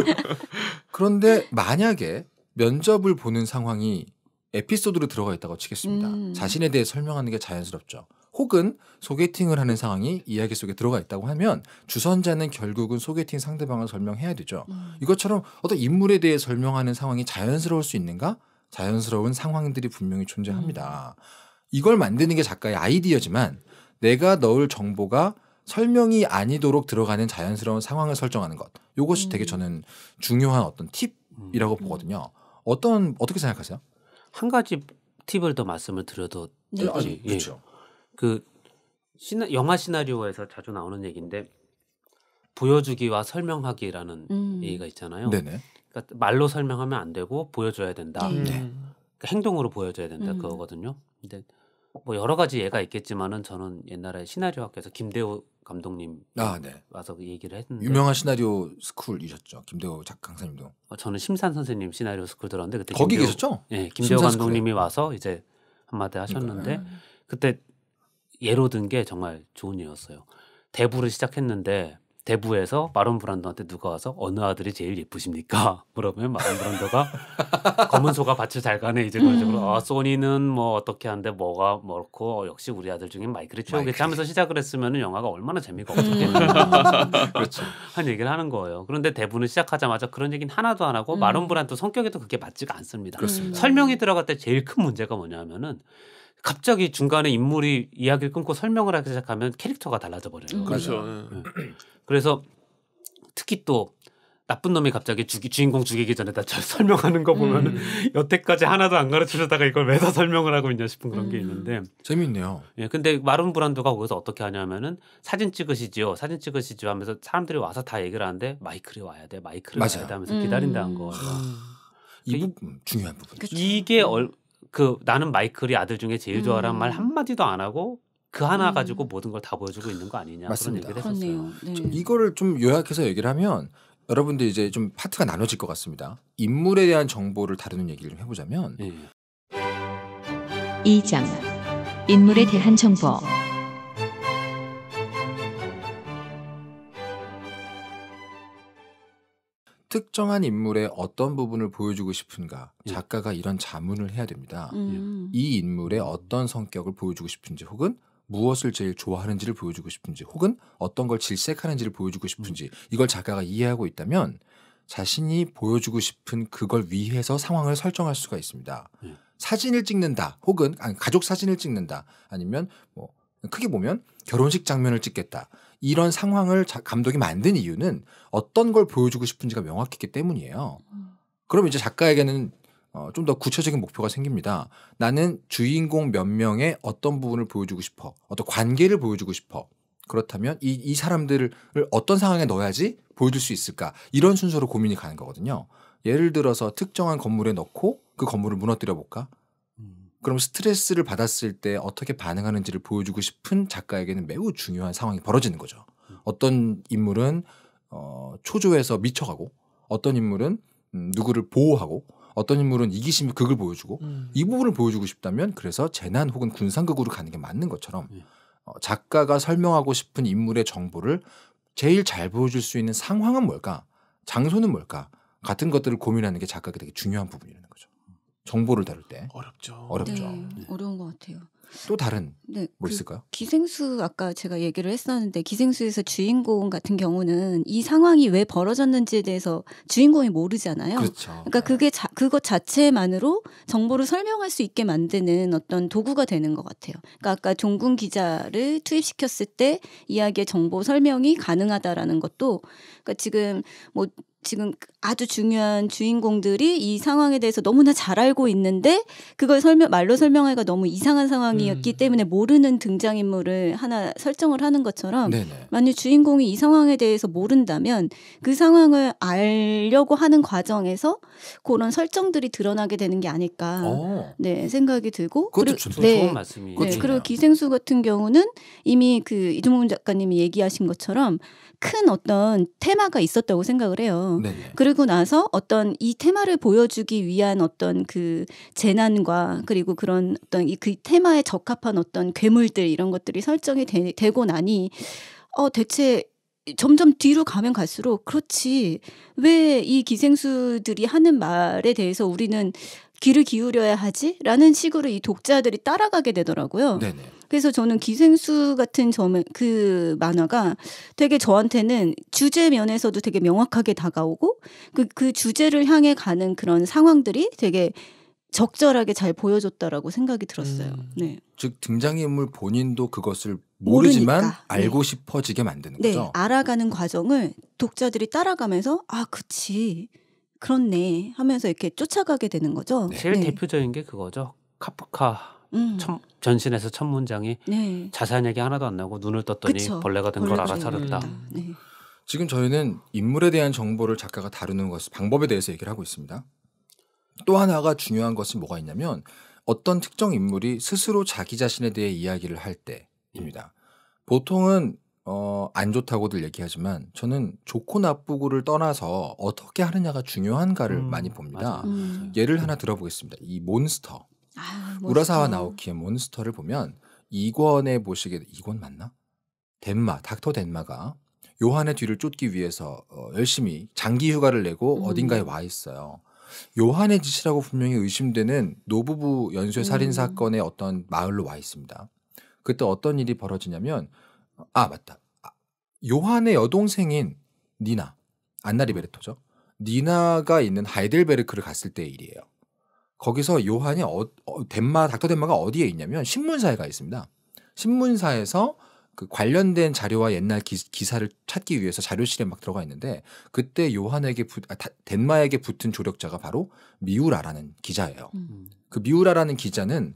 그런데 만약에 면접을 보는 상황이 에피소드로 들어가 있다고 치겠습니다. 음. 자신에 대해 설명하는 게 자연스럽죠. 혹은 소개팅을 하는 상황이 이야기 속에 들어가 있다고 하면 주선자는 결국은 소개팅 상대방을 설명해야 되죠. 음. 이것처럼 어떤 인물에 대해 설명하는 상황이 자연스러울 수 있는가? 자연스러운 상황들이 분명히 존재합니다. 음. 이걸 만드는 게 작가의 아이디어지만 내가 넣을 정보가 설명이 아니도록 들어가는 자연스러운 상황을 설정하는 것. 요것이 음. 되게 저는 중요한 어떤 팁이라고 음. 보거든요. 어떤 어떻게 생각하세요? 한 가지 팁을 더 말씀을 드려도 네. 아, 네. 그렇죠. 그 시나, 영화 시나리오에서 자주 나오는 얘기인데 보여주기와 설명하기라는 음. 얘기가 있잖아요. 네네. 그러니까 말로 설명하면 안 되고 보여줘야 된다. 네. 네. 그러니까 행동으로 보여줘야 된다 음. 그거거든요. 근데 뭐 여러 가지 예가 있겠지만은 저는 옛날에 시나리오 학교에서 김대호 감독님 아, 네. 와서 그 얘기를 했는데 유명한 시나리오 스쿨이셨죠 김대호 작 강사님도 어, 저는 심산 선생님 시나리오 스쿨 들었는데 그때 거기 김대호, 계셨죠? 예, 김대호 감독님이 스쿨에. 와서 이제 한마디 하셨는데 그 그때 예로 든 게 정말 좋은 이었어요 대부를 시작했는데 대부에서 마론 브란더한테 누가 와서 어느 아들이 제일 예쁘십니까? 물어보면 마론 브란더가 검은 소가 밭을 잘 가네 이제 그런 식으로 음. 아 소니는 뭐 어떻게 한데 뭐가 뭐고 어, 역시 우리 아들 중에 마이클이 최고겠지 하면서 시작을 했으면 영화가 얼마나 재미가 음. 없었겠는가 그렇죠. 한 얘기를 하는 거예요. 그런데 대부는 시작하자마자 그런 얘기는 하나도 안 하고 음. 마론 브란더 성격에도 그게 맞지가 않습니다. 그렇습니다. 설명이 들어갈 때 제일 큰 문제가 뭐냐면은 갑자기 중간에 인물이 이야기를 끊고 설명을 하기 시작하면 캐릭터가 달라져 버려요. 음. 그렇죠. 음. 네. 그래서 특히 또 나쁜 놈이 갑자기 주기, 주인공 죽이기 전에 다 설명하는 거 보면 음. 여태까지 하나도 안 가르쳐 주다가 이걸 왜다 설명을 하고 있냐 싶은 그런 음. 게 있는데 재밌네요. 예, 근데 마룬 브란드가 거기서 어떻게 하냐면은 사진 찍으시지요, 사진 찍으시지요 하면서 사람들이 와서 다 얘기를 하는데 마이크를 와야 돼, 마이크를 맞아요. 와야 돼 하면서 기다린다는 음. 거예요. 이 그 부, 중요한 부분. 이게 얼, 그 나는 마이클이 아들 중에 제일 좋아라는 음. 말 한마디도 안 하고 그 하나 음. 가지고 모든 걸 다 보여주고 있는 거 아니냐 맞습니다. 그런 얘기를 했었어요. 네. 이거를 좀 요약해서 얘기를 하면 여러분들 이제 좀 파트가 나눠질 것 같습니다. 인물에 대한 정보를 다루는 얘기를 좀 해보자면 네. 예, 2장 예. 인물에 대한 정보 특정한 인물의 어떤 부분을 보여주고 싶은가 예. 작가가 이런 자문을 해야 됩니다. 음. 예. 이 인물의 어떤 성격을 보여주고 싶은지 혹은 무엇을 제일 좋아하는지를 보여주고 싶은지 혹은 어떤 걸 질색하는지를 보여주고 싶은지 음. 이걸 작가가 이해하고 있다면 자신이 보여주고 싶은 그걸 위해서 상황을 설정할 수가 있습니다. 음. 사진을 찍는다 혹은 아니, 가족 사진을 찍는다 아니면 뭐 크게 보면 결혼식 장면을 찍겠다 이런 상황을 자, 감독이 만든 이유는 어떤 걸 보여주고 싶은지가 명확했기 때문이에요. 그럼 이제 작가에게는 어, 좀 더 구체적인 목표가 생깁니다. 나는 주인공 몇 명의 어떤 부분을 보여주고 싶어. 어떤 관계를 보여주고 싶어. 그렇다면 이, 이 사람들을 어떤 상황에 넣어야지 보여줄 수 있을까. 이런 순서로 고민이 가는 거거든요. 예를 들어서 특정한 건물에 넣고 그 건물을 무너뜨려 볼까? 그럼 스트레스를 받았을 때 어떻게 반응하는지를 보여주고 싶은 작가에게는 매우 중요한 상황이 벌어지는 거죠. 어떤 인물은 어, 초조해서 미쳐가고 어떤 인물은 음, 누구를 보호하고 어떤 인물은 이기심 극을 보여주고 음. 이 부분을 보여주고 싶다면 그래서 재난 혹은 군상극으로 가는 게 맞는 것처럼 예. 어, 작가가 설명하고 싶은 인물의 정보를 제일 잘 보여줄 수 있는 상황은 뭘까 장소는 뭘까 같은 것들을 고민하는 게 작가가 되게 중요한 부분이라는 거죠. 정보를 다룰 때 어렵죠. 어렵죠. 네, 네. 어려운 것 같아요. 또 다른 네, 뭐 그 있을까요? 기생수 아까 제가 얘기를 했었는데 기생수에서 주인공 같은 경우는 이 상황이 왜 벌어졌는지에 대해서 주인공이 모르잖아요. 그렇죠. 그러니까 네. 그게 자, 그것 자체만으로 정보를 설명할 수 있게 만드는 어떤 도구가 되는 것 같아요. 그러니까 아까 종군 기자를 투입시켰을 때 이야기의 정보 설명이 가능하다라는 것도 그러니까 지금 뭐 지금 아주 중요한 주인공들이 이 상황에 대해서 너무나 잘 알고 있는데 그걸 설명 말로 설명하기가 너무 이상한 상황이었기 음. 때문에 모르는 등장인물을 하나 설정을 하는 것처럼 네네. 만약 주인공이 이 상황에 대해서 모른다면 그 상황을 알려고 하는 과정에서 그런 설정들이 드러나게 되는 게 아닐까 오. 어. 네 생각이 들고 그리고 주, 네, 네 그리고 그렇죠. 기생수 같은 경우는 이미 그 이종훈 작가님이 얘기하신 것처럼 큰 어떤 테마가 있었다고 생각을 해요. 네네. 그리고 나서 어떤 이 테마를 보여주기 위한 어떤 그 재난과 그리고 그런 어떤 이 그 테마에 적합한 어떤 괴물들 이런 것들이 설정이 되, 고 나니 어 대체 점점 뒤로 가면 갈수록 그렇지 왜 이 기생수들이 하는 말에 대해서 우리는 귀를 기울여야 하지라는 식으로 이 독자들이 따라가게 되더라고요. 네네. 그래서 저는 기생수 같은 점에 그 만화가 되게 저한테는 주제 면에서도 되게 명확하게 다가오고 그그 그 주제를 향해 가는 그런 상황들이 되게 적절하게 잘 보여줬다라고 생각이 들었어요. 음, 네. 즉 등장인물 본인도 그것을 모르지만 모르니까. 네. 알고 네. 싶어지게 만드는 네. 거죠. 알아가는 과정을 독자들이 따라가면서 아, 그치. 그렇네 하면서 이렇게 쫓아가게 되는 거죠. 네. 제일 네. 대표적인 게 그거죠. 카프카 음. 첫, 전신에서 첫 문장이 네. 자세한 얘기 하나도 안 나고 눈을 떴더니 그쵸. 벌레가 된 걸 알아차렸다. 네. 지금 저희는 인물에 대한 정보를 작가가 다루는 것 방법에 대해서 얘기를 하고 있습니다. 또 하나가 중요한 것은 뭐가 있냐면 어떤 특정 인물이 스스로 자기 자신에 대해 이야기를 할 때입니다. 음. 보통은 어, 안 좋다고들 얘기하지만 저는 좋고 나쁘고를 떠나서 어떻게 하느냐가 중요한가를 음, 많이 봅니다. 음. 예를 하나 들어보겠습니다. 이 몬스터. 아유, 우라사와 나오키의 몬스터를 보면 이권에 보시게 이권 맞나? 덴마, 닥터 덴마가 요한의 뒤를 쫓기 위해서 어, 열심히 장기 휴가를 내고 음. 어딘가에 와 있어요. 요한의 짓이라고 분명히 의심되는 노부부 연쇄 살인 사건의 어떤 마을로 와 있습니다. 그때 어떤 일이 벌어지냐면 아 맞다. 아, 요한의 여동생인 니나 안나 리베르토죠. 음. 니나가 있는 하이델베르크를 갔을 때 일이에요. 거기서 요한이 어, 어, 덴마 닥터 덴마가 어디에 있냐면 신문사에 가 있습니다. 신문사에서 그 관련된 자료와 옛날 기, 사를 찾기 위해서 자료실에 막 들어가 있는데 그때 요한에게 부, 아, 덴마에게 붙은 조력자가 바로 미우라라는 기자예요. 음. 그 미우라라는 기자는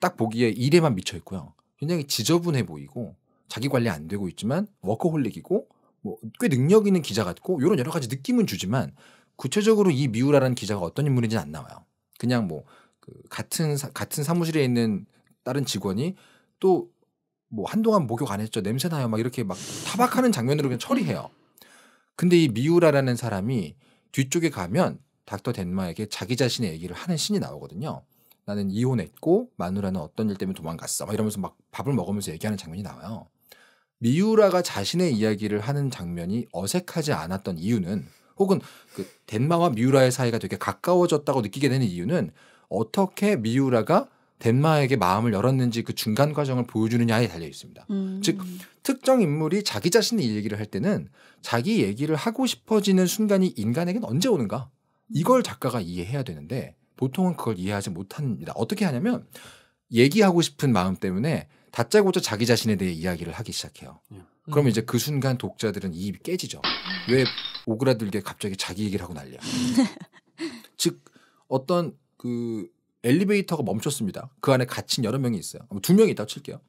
딱 보기에 일에만 미쳐 있고요. 굉장히 지저분해 보이고 자기 관리 안 되고 있지만 워커홀릭이고 뭐 꽤 능력 있는 기자 같고 이런 여러 가지 느낌은 주지만 구체적으로 이 미우라라는 기자가 어떤 인물인지는 안 나와요. 그냥 뭐그 같은 사, 같은 사무실에 있는 다른 직원이 또 뭐 한동안 목욕 안 했죠 냄새 나요 막 이렇게 막 타박하는 장면으로 그냥 처리해요. 근데 이 미우라라는 사람이 뒤쪽에 가면 닥터 덴마에게 자기 자신의 얘기를 하는 신이 나오거든요. 나는 이혼했고 마누라는 어떤 일 때문에 도망갔어. 막 이러면서 막 밥을 먹으면서 얘기하는 장면이 나와요. 미우라가 자신의 이야기를 하는 장면이 어색하지 않았던 이유는 혹은 그 덴마와 미우라의 사이가 되게 가까워졌다고 느끼게 되는 이유는 어떻게 미우라가 덴마에게 마음을 열었는지 그 중간 과정을 보여주느냐에 달려 있습니다. 음. 즉 특정 인물이 자기 자신의 얘기를 할 때는 자기 얘기를 하고 싶어지는 순간이 인간에겐 언제 오는가 이걸 작가가 이해해야 되는데 보통은 그걸 이해하지 못합니다. 어떻게 하냐면 얘기하고 싶은 마음 때문에 다짜고짜 자기 자신에 대해 이야기를 하기 시작해요. 예. 음. 그러면 이제 그 순간 독자들은 입이 깨지죠. 왜 오그라들게 갑자기 자기 얘기를 하고 난리야. 즉 어떤 그 엘리베이터가 멈췄습니다. 그 안에 갇힌 여러 명이 있어요. 두 명이 있다고 칠게요.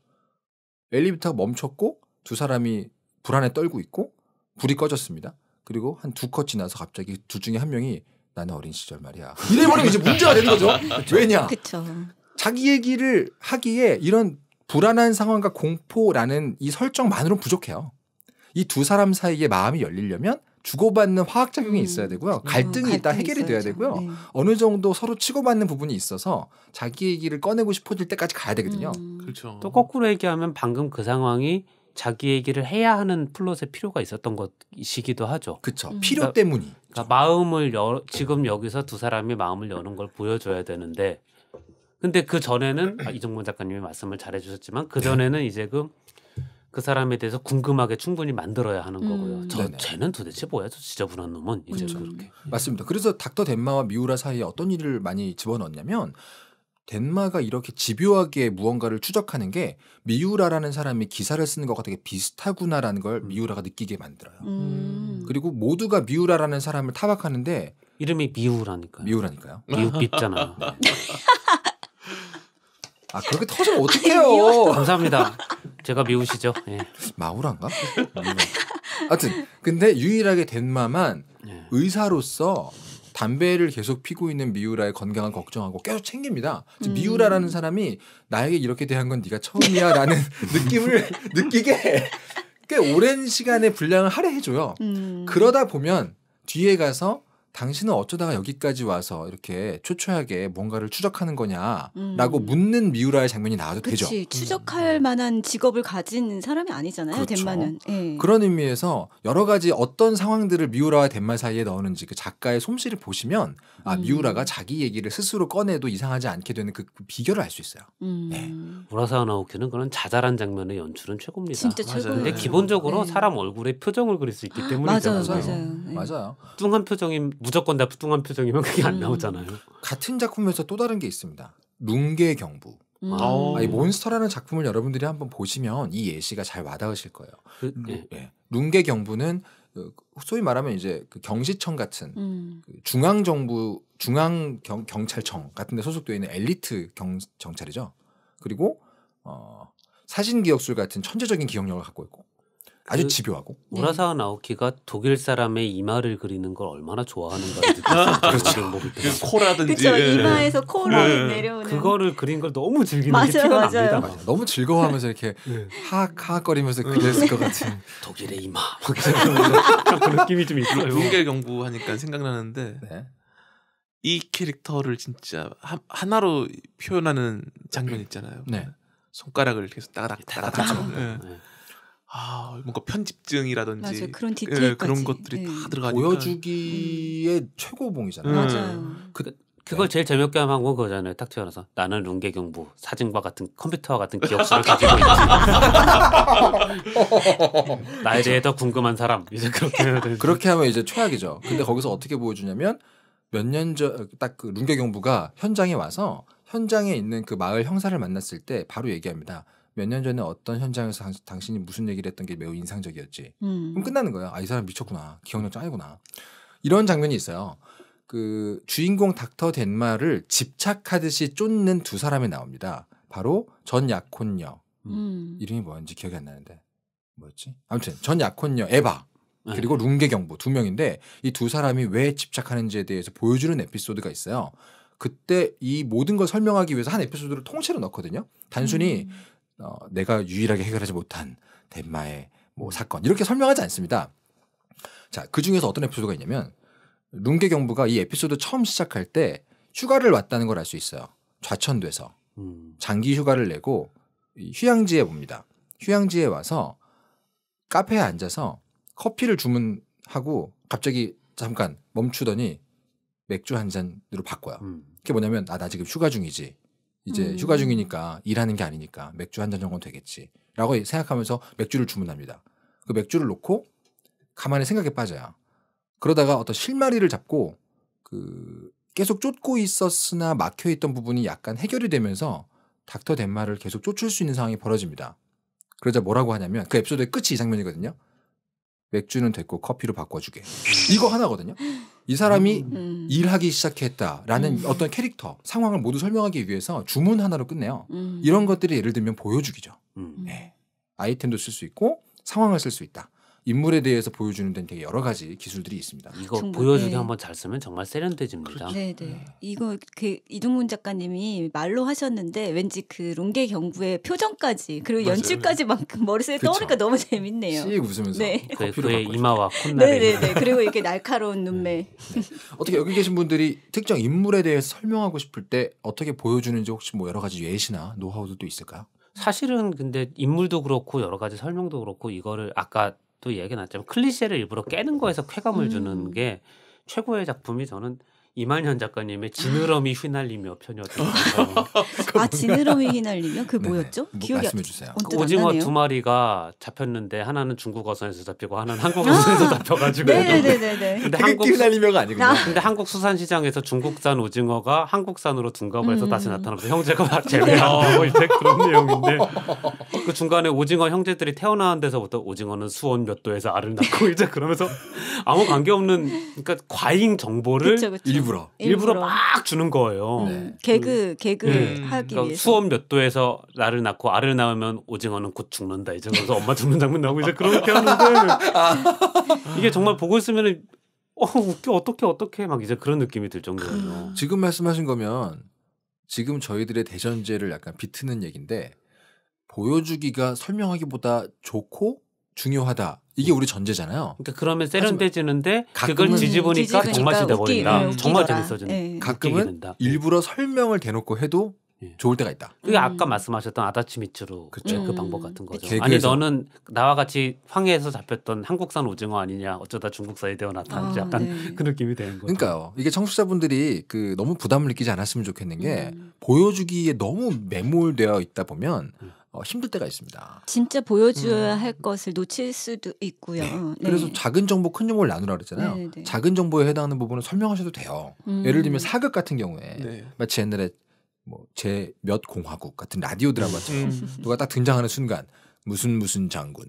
엘리베이터가 멈췄고 두 사람이 불안에 떨고 있고 불이 꺼졌습니다. 그리고 한 두 컷 지나서 갑자기 둘 중에 한 명이 나는 어린 시절 말이야. 이래버리면 이제 문제가 되는 거죠. 왜냐? 그쵸. 자기 얘기를 하기에 이런 불안한 상황과 공포라는 이 설정만으로는 부족해요. 이 두 사람 사이에 마음이 열리려면 주고받는 화학작용이 음. 있어야 되고요. 음, 갈등이 어, 있다 해결이 돼야 되고요. 네. 어느 정도 서로 치고받는 부분이 있어서 자기 얘기를 꺼내고 싶어질 때까지 가야 되거든요. 음. 그렇죠. 또 거꾸로 얘기하면 방금 그 상황이 자기 얘기를 해야 하는 플롯의 필요가 있었던 것이기도 하죠. 그렇죠. 음. 필요 그러니까 때문이. 그러니까 마음을 여, 지금 여기서 두 사람이 마음을 여는 걸 보여줘야 되는데 근데 그 전에는 아, 이정문 작가님이 말씀을 잘 해주셨지만 그 전에는 네. 이제 그, 그 사람에 대해서 궁금하게 충분히 만들어야 하는 음. 거고요. 음. 저 쟤는 도대체 뭐야? 저 지저분한 놈은 이제 그렇죠. 그렇게 맞습니다. 그래서 닥터 덴마와 미우라 사이에 어떤 일을 많이 집어넣었냐면 덴마가 이렇게 집요하게 무언가를 추적하는 게 미우라라는 사람이 기사를 쓰는 것과 되게 비슷하구나라는 걸 음. 미우라가 느끼게 만들어요. 음. 그리고 모두가 미우라라는 사람을 타박하는데 이름이 미우라니까요. 미우라니까요. 미우빛잖아요. 네. 아 그렇게 터지면 어떡해요? 감사합니다. 제가 미우시죠? 예. 마우인가 하여튼 근데 유일하게 덴마만 예. 의사로서 담배를 계속 피고 있는 미우라의 건강을 걱정하고 계속 챙깁니다. 음. 미우라라는 사람이 나에게 이렇게 대한 건 네가 처음이야라는 느낌을 느끼게 꽤 오랜 시간의 분량을 할애해줘요. 음. 그러다 보면 뒤에 가서 당신은 어쩌다가 여기까지 와서 이렇게 초췌하게 뭔가를 추적하는 거냐라고 음. 묻는 미우라의 장면이 나와도 그치, 되죠. 추적할 음. 네. 만한 직업을 가진 사람이 아니잖아요. 그렇죠. 덴마는. 예. 그런 의미에서 여러 가지 어떤 상황들을 미우라와 덴마 사이에 넣는지그 작가의 솜씨를 보시면 아 음. 미우라가 자기 얘기를 스스로 꺼내도 이상하지 않게 되는 그 비결을 알 수 있어요. 네. 음. 네. 우라사와 나오키는 그런 자잘한 장면의 연출은 최고입니다. 진짜 최고. 근데 기본적으로 네. 사람 얼굴에 표정을 그릴 수 있기 아, 때문이잖아요. 맞아요, 맞아요. 네. 맞아요. 뚱한 표정이 무조건 다 뚱한 표정이면 그게 안 음. 나오잖아요. 같은 작품에서 또 다른 게 있습니다. 룽게 경부. 음. 아, 이 몬스터라는 작품을 여러분들이 한번 보시면 이 예시가 잘 와닿으실 거예요. 그, 네. 예. 룽게 예. 경부는 그 소위 말하면 이제 그 경시청 같은 음. 그 중앙 정부 중앙 경, 찰청 같은 데 소속되어 있는 엘리트 경, 경찰이죠. 그리고 어 사진 기억술 같은 천재적인 기억력을 갖고 있고 아주 그 집요하고 네. 우라사와 나오키가 독일 사람의 이마를 그리는 걸 얼마나 좋아하는가 그렇죠. 그렇죠. 그 코라든지 그쵸, 예. 이마에서 코로 네. 내려오는 그거를 그린 걸 너무 즐기는 맞아게 티가 맞아요. 납니다. 맞아 너무 즐거워하면서 이렇게 네. 하악하악거리면서 그렸을 것 같은 독일의 이마 그 느낌이 좀 있어요. 분계 경부 하니까 생각나는데 네. 이 캐릭터를 진짜 하, 하나로 표현하는 장면 있잖아요. 네. 손가락을 계속 따닥 따닥 따닥. 따닥. 따닥. 네. 아 뭔가 편집증이라든지 맞아, 그런 예, 디테일까지 예, 그런 것들이 예. 다 들어가니까 보여주기의 음. 최고봉이잖아요. 맞아요. 그, 그 그걸 네. 제일 재밌게 하면 그거잖아요. 딱태어나서 나는 룽게경부 사진과 같은 컴퓨터와 같은 기억서를 가지고 있지. 나에 대해 더 궁금한 사람 이제 그렇게 해야 되는. 그렇게 하면 이제 최악이죠. 근데 거기서 어떻게 보여주냐면 몇 년 전 딱그 룽게경부가 현장에 와서 현장에 있는 그 마을 형사를 만났을 때 바로 얘기합니다. 몇년 전에 어떤 현장에서 당, 신이 무슨 얘기를 했던 게 매우 인상적이었지. 음. 그럼 끝나는 거예요 아, 이 사람 미쳤구나. 기억력 짱이구나. 이런 장면이 있어요. 그 주인공 닥터 덴마를 집착하듯이 쫓는 두 사람이 나옵니다. 바로 전 약혼녀. 음. 음. 이름이 뭐였는지 기억이 안 나는데. 뭐였지? 아무튼 전 약혼녀 에바. 네. 그리고 룽게 경보 두 명인데 이 두 사람이 왜 집착하는지에 대해서 보여주는 에피소드가 있어요. 그때 이 모든 걸 설명하기 위해서 한 에피소드를 통째로 넣거든요. 단순히 음. 어, 내가 유일하게 해결하지 못한 덴마의 뭐 사건 이렇게 설명하지 않습니다. 자, 그 중에서 어떤 에피소드가 있냐면 룽게 경부가 이 에피소드 처음 시작할 때 휴가를 왔다는 걸 알 수 있어요. 좌천돼서 음. 장기 휴가를 내고 휴양지에 봅니다. 휴양지에 와서 카페에 앉아서 커피를 주문하고 갑자기 잠깐 멈추더니 맥주 한 잔으로 바꿔요. 음. 그게 뭐냐면 아, 나 지금 휴가 중이지. 이제 음. 휴가 중이니까 일하는 게 아니니까 맥주 한 잔정도 되겠지라고 생각하면서 맥주를 주문합니다. 그 맥주를 놓고 가만히 생각에 빠져요. 그러다가 어떤 실마리를 잡고 그 계속 쫓고 있었으나 막혀 있던 부분이 약간 해결이 되면서 닥터 덴마를 계속 쫓을 수 있는 상황이 벌어집니다. 그러자 뭐라고 하냐면 그 에피소드의 끝이 이 장면이거든요. 맥주는 됐고 커피로 바꿔주게. 이거 하나거든요. 이 사람이 음. 음. 일하기 시작했다라는 음. 어떤 캐릭터 상황을 모두 설명하기 위해서 주문 하나로 끝내요. 음. 이런 것들이 예를 들면 보여주기죠. 음. 네. 아이템도 쓸 수 있고 상황을 쓸 수 있다. 인물에 대해서 보여주는 데는 되게 여러 가지 기술들이 있습니다. 이거 정말, 보여주기 네. 한번 잘 쓰면 정말 세련돼집니다. 그렇죠. 네. 네, 네. 이거 그 이동문 작가님이 말로 하셨는데 왠지 그 롱게 경구의 표정까지 그리고 맞아요. 연출까지 막 머릿속에 떠오르니까 너무 재밌네요. 씩 웃으면서 네. 그, 그의 이마와 콧날. 네, 네, 네, 그리고 이렇게 날카로운 네. 눈매. 네. 어떻게 여기 계신 분들이 특정 인물에 대해 설명하고 싶을 때 어떻게 보여주는지 혹시 뭐 여러 가지 예시나 노하우도 또 있을까요? 사실은 근데 인물도 그렇고 여러 가지 설명도 그렇고 이거를 아까 또 얘기가 났지만 클리셰를 일부러 깨는 거에서 쾌감을 음. 주는 게 최고의 작품이 저는 이만현 작가님의 지느러미 휘날리며 편이었던 아, 아 지느러미 휘날리며 그 뭐였죠? 네. 기억이 말씀해 주세요. 그 오징어 두 마리가 잡혔는데 하나는 중국 어선에서 잡히고 하나는 아! 네, 네, 한국 어선에서 잡혀가지고 네네네네. 근데 한국 휘날리며가 아니고 아. 근데 한국 수산시장에서 중국산 오징어가 한국산으로 둔갑을 해서 음. 다시 나타나면서 형제가 재미하고 어, 뭐 이제 그런 어. 내용인데 그 중간에 오징어 형제들이 태어나는 데서부터 오징어는 수원 몇 도에서 알을 낳고 이제 그러면서 아무 관계 없는 그러니까 과잉 정보를 그쵸, 그쵸. 일부러 일부러, 막 주는 거예요. 음, 네. 개그 그 개그 음. 하기 그러니까 위해서 수원 몇 도에서 나를 낳고 알을 낳으면 오징어는 곧 죽는다 이제 그래서 엄마 죽는 장면 나오고 이제 그렇게 하는데 이게 정말 보고 있으면 어 웃겨 어떻게 어떻게 막 이제 그런 느낌이 들 정도예요. 음. 지금 말씀하신 거면 지금 저희들의 대전제를 약간 비트는 얘긴데 보여주기가 설명하기보다 좋고 중요하다. 이게 우리 전제잖아요. 그러니까 그러면 세련돼지는데 그걸 뒤집으니까 정맛이 돼버린다. 정말 재밌어진다. 네. 가끔은 된다. 예. 일부러 설명을 대놓고 해도 네. 좋을 때가 있다. 그게 음. 아까 말씀하셨던 아다치미츠로 그렇죠. 그 음. 그 방법 같은 거죠. 그에 아니 너는 나와 같이 황해에서 잡혔던 한국산 오징어 아니냐 어쩌다 중국산이 되어 나타나지 아, 약간 네. 그 느낌이 되는 거죠. 그러니까요. 이게 청취자분들이 그 너무 부담을 느끼지 않았으면 좋겠는 게 음. 보여주기에 너무 매몰되어 있다 보면 음. 어, 힘들 때가 있습니다. 진짜 보여줘야 음. 할 것을 놓칠 수도 있고요. 네. 네. 그래서 작은 정보, 큰 정보를 나누라 그랬잖아요. 네네. 네. 작은 정보에 해당하는 부분을 설명하셔도 돼요. 음. 예를 들면 사극 같은 경우에 네. 마치 옛날에 뭐 제 몇 공화국 같은 라디오 드라마처럼 음. 음. 누가 딱 등장하는 순간 무슨 무슨 장군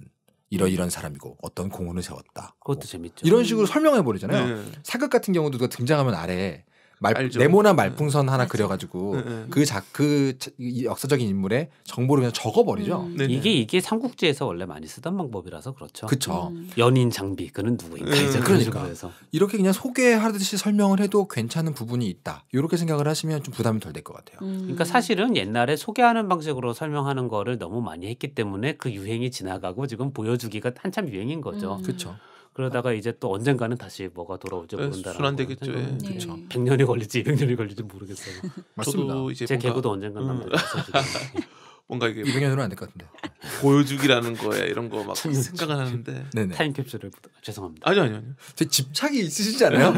이런 이런 사람이고 어떤 공헌을 세웠다. 그것도 뭐. 재밌죠. 이런 식으로 설명해 버리잖아요. 네. 사극 같은 경우도 누가 등장하면 아래에 말, 네모나 네. 말풍선 하나 그려가지고 그 자그그 네, 네. 그 역사적인 인물의 정보를 그냥 적어버리죠. 음. 이게 이게 삼국지에서 원래 많이 쓰던 방법이라서 그렇죠. 그렇죠. 음. 연인 장비 그는 누구인가 음. 이제 그러니까 이렇게 그냥 소개하듯이 설명을 해도 괜찮은 부분이 있다. 이렇게 생각을 하시면 좀 부담이 덜 될 것 같아요. 음. 그러니까 사실은 옛날에 소개하는 방식으로 설명하는 거를 너무 많이 했기 때문에 그 유행이 지나가고 지금 보여주기가 한참 유행인 거죠. 그렇죠. 그러다가 이제 또 언젠가는 다시 뭐가 돌아올지 네, 모른다. 순환되겠죠. 예. 그렇죠. 100년이 걸릴지 200년이 걸릴지 모르겠어요. 맞습니다. 저도 이제 제 개구도 언젠가 음. 남는 예. 뭔가 이게 200년으로 안될 것 같은데. 보여주기라는 거에 이런 거막 생각을 하는데. 타임캡슐을 죄송합니다. 아니요 아니요. 아니요. 제 집착이 있으시지 않아요?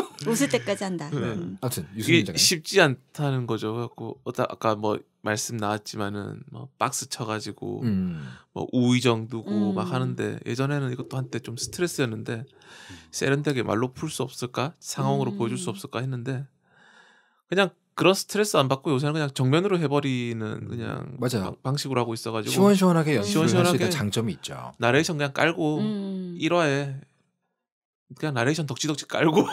웃을 때까지 한다. 네. 음. 아무튼 이게 쉽지 않다는 거죠. 갖고 아까 뭐 말씀 나왔지만은 뭐 박스 쳐가지고 음. 뭐 우의정 두고 음. 막 하는데 예전에는 이것도 한때 좀 스트레스였는데 세련되게 말로 풀 수 없을까 상황으로 음. 보여줄 수 없을까 했는데 그냥 그런 스트레스 안 받고 요새는 그냥 정면으로 해버리는 그냥 맞아요. 방, 식으로 하고 있어가지고 시원시원하게 연습을 시원시원하게 장점이 있죠. 나레이션 그냥 깔고 음. 1화에 그냥 나레이션 덕지덕지 깔고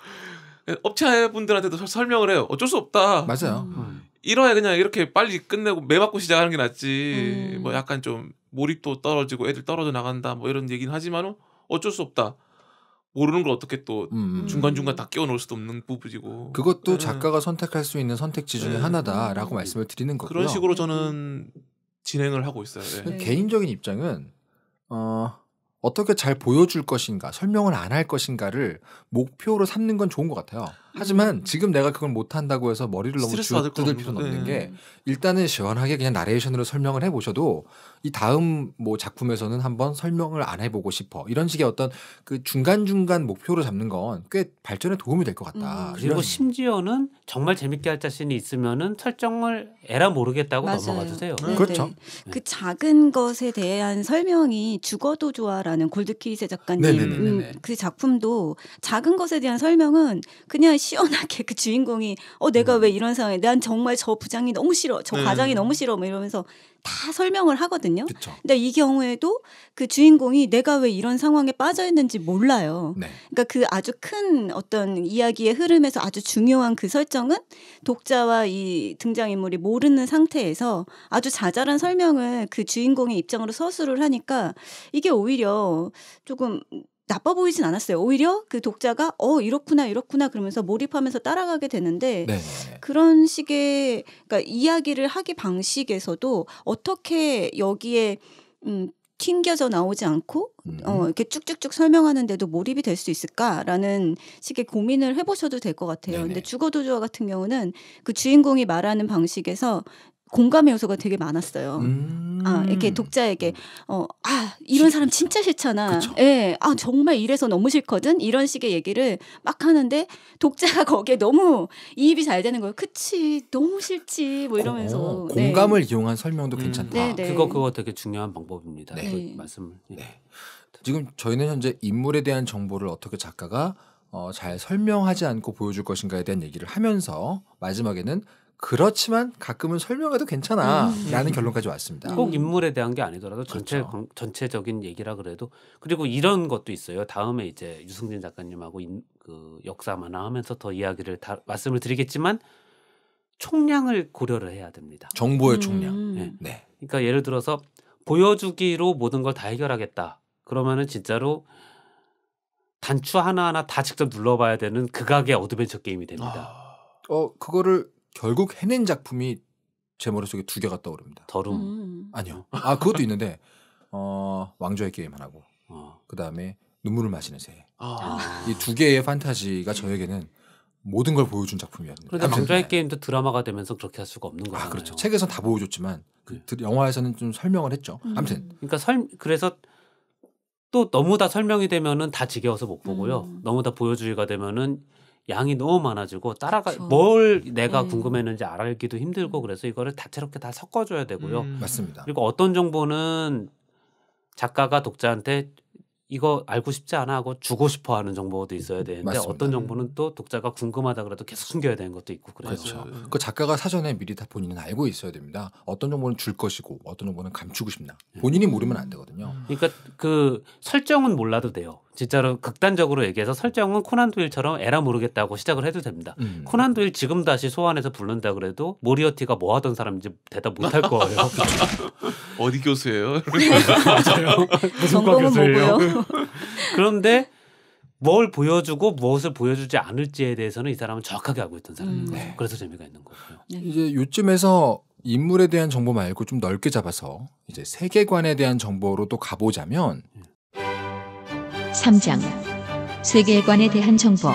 업체 분들한테도 설명을 해요. 어쩔 수 없다. 맞아요. 음. 음. 이러야 그냥 이렇게 빨리 끝내고 매 맞고 시작하는 게 낫지. 음. 뭐 약간 좀 몰입도 떨어지고 애들 떨어져 나간다 뭐 이런 얘기는 하지만 어쩔 수 없다. 모르는 걸 어떻게 또 음. 음. 중간중간 다 끼워 놓을 수도 없는 부분이고 그것도 네. 작가가 선택할 수 있는 선택지 중에 네. 하나다라고 말씀을 드리는 거고요. 그런 식으로 저는 진행을 하고 있어요. 네. 개인적인 입장은 어 어떻게 잘 보여줄 것인가, 설명을 안 할 것인가를 목표로 삼는 건 좋은 것 같아요. 하지만 음. 지금 내가 그걸 못 한다고 해서 머리를 너무 주어뜯을 필요는 없는 네. 게 일단은 시원하게 그냥 나레이션으로 설명을 해보셔도 이 다음 뭐 작품에서는 한번 설명을 안 해보고 싶어 이런 식의 어떤 그 중간 중간 목표로 잡는 건 꽤 발전에 도움이 될 것 같다. 음. 그리고 심지어는 정말 재밌게 할 자신이 있으면은 설정을 에라 모르겠다고 맞아요. 넘어가 주세요. 네, 그렇죠. 네. 그 작은 것에 대한 설명이 죽어도 좋아라는 골드키세 작가님 네, 네, 음, 그 작품도 작 작은 것에 대한 설명은 그냥 시원하게 그 주인공이 어 내가 음. 왜 이런 상황에 난 정말 저 부장이 너무 싫어 저 네. 과장이 너무 싫어 뭐 이러면서 다 설명을 하거든요. 그쵸. 근데 이 경우에도 그 주인공이 내가 왜 이런 상황에 빠져 있는지 몰라요. 네. 그러니까 그 아주 큰 어떤 이야기의 흐름에서 아주 중요한 그 설정은 독자와 이 등장인물이 모르는 상태에서 아주 자잘한 설명을 그 주인공의 입장으로 서술을 하니까 이게 오히려 조금 나빠 보이진 않았어요. 오히려 그 독자가 어 이렇구나 이렇구나 그러면서 몰입하면서 따라가게 되는데 네 그런 식의 그러니까 이야기를 하기 방식에서도 어떻게 여기에 음 튕겨져 나오지 않고 음. 어, 이렇게 쭉쭉쭉 설명하는데도 몰입이 될 수 있을까라는 식의 고민을 해보셔도 될 것 같아요. 네네. 근데 죽어도 좋아 같은 경우는 그 주인공이 말하는 방식에서 공감의 요소가 되게 많았어요. 음. 아, 이렇게 독자에게 어, 아, 이런 사람 진짜 싫잖아. 그쵸? 예. 아, 정말 이래서 너무 싫거든. 이런 식의 얘기를 막 하는데 독자가 거기에 너무 이입이 잘 되는 거예요. 그치. 너무 싫지. 뭐 이러면서. 어, 네. 공감을 네. 이용한 설명도 음, 괜찮다. 네네. 네. 그거 그거 되게 중요한 방법입니다. 네. 그 말씀을. 예. 네. 지금 저희는 현재 인물에 대한 정보를 어떻게 작가가 어, 잘 설명하지 않고 보여줄 것인가에 대한 얘기를 하면서 마지막에는 그렇지만 가끔은 설명해도 괜찮아라는 음. 결론까지 왔습니다. 음. 꼭 인물에 대한 게 아니더라도 전체 그렇죠. 전체적인 얘기라 그래도 그리고 이런 것도 있어요. 다음에 이제 유승진 작가님하고 인, 그 역사 만화 하면서 더 이야기를 다 말씀을 드리겠지만 총량을 고려를 해야 됩니다. 정보의 음. 총량. 네. 네. 그러니까 예를 들어서 보여주기로 모든 걸 다 해결하겠다. 그러면은 진짜로 단추 하나하나 다 직접 눌러봐야 되는 극악의 어드벤처 게임이 됩니다. 아, 어, 그거를 결국 해낸 작품이 제 머릿속에 두 개가 떠오릅니다. 더룸. 음. 아니요. 아, 그것도 있는데, 어, 왕좌의 게임 하나고, 어. 그 다음에 눈물을 마시는 새. 아. 이두 개의 판타지가 저에게는 모든 걸 보여준 작품이었는데. 그런데 아, 왕좌의 게임도 드라마가 되면서 그렇게 할 수가 없는 거잖요 아, 그렇죠. 책에선 다 보여줬지만, 그 네. 영화에서는 좀 설명을 했죠. 음. 아무튼. 그러니까 설, 그래서 또 너무 다 설명이 되면은 다 지겨워서 못 보고요. 음. 너무 다 보여주기가 되면은 양이 너무 많아지고 따라가 그렇죠. 뭘 내가 네. 궁금했는지 알기도 힘들고 그래서 이거를 다채롭게 다 섞어줘야 되고요. 음. 맞습니다. 그리고 어떤 정보는 작가가 독자한테 이거 알고 싶지 않아 하고 주고 싶어 하는 정보도 있어야 되는데 맞습니다. 어떤 네. 정보는 또 독자가 궁금하다 그래도 계속 숨겨야 되는 것도 있고 그래요. 그렇죠. 음. 그 작가가 사전에 미리 다 본인은 알고 있어야 됩니다. 어떤 정보는 줄 것이고 어떤 정보는 감추고 싶나. 네. 본인이 모르면 안 되거든요. 음. 그러니까 그 설정은 몰라도 돼요. 진짜로 극단적으로 얘기해서 설정은 코난 도일처럼 에라 모르겠다고 시작을 해도 됩니다. 음. 코난 도일 지금 다시 소환해서 부른다 그래도 모리어티가 뭐 하던 사람인지 대답 못할 거예요. 어디 교수예요? 맞아 무슨 그 뭐 교수예요? 그런데 뭘 보여주고 무엇을 보여주지 않을지에 대해서는 이 사람은 정확하게 알고 있던 사람인 음. 거죠. 네. 그래서 재미가 있는 거고요. 네. 이제 요쯤에서 인물에 대한 정보 말고 좀 넓게 잡아서 이제 세계관에 대한 정보로 또 가보자면 음. 3장 세계관에 대한 정보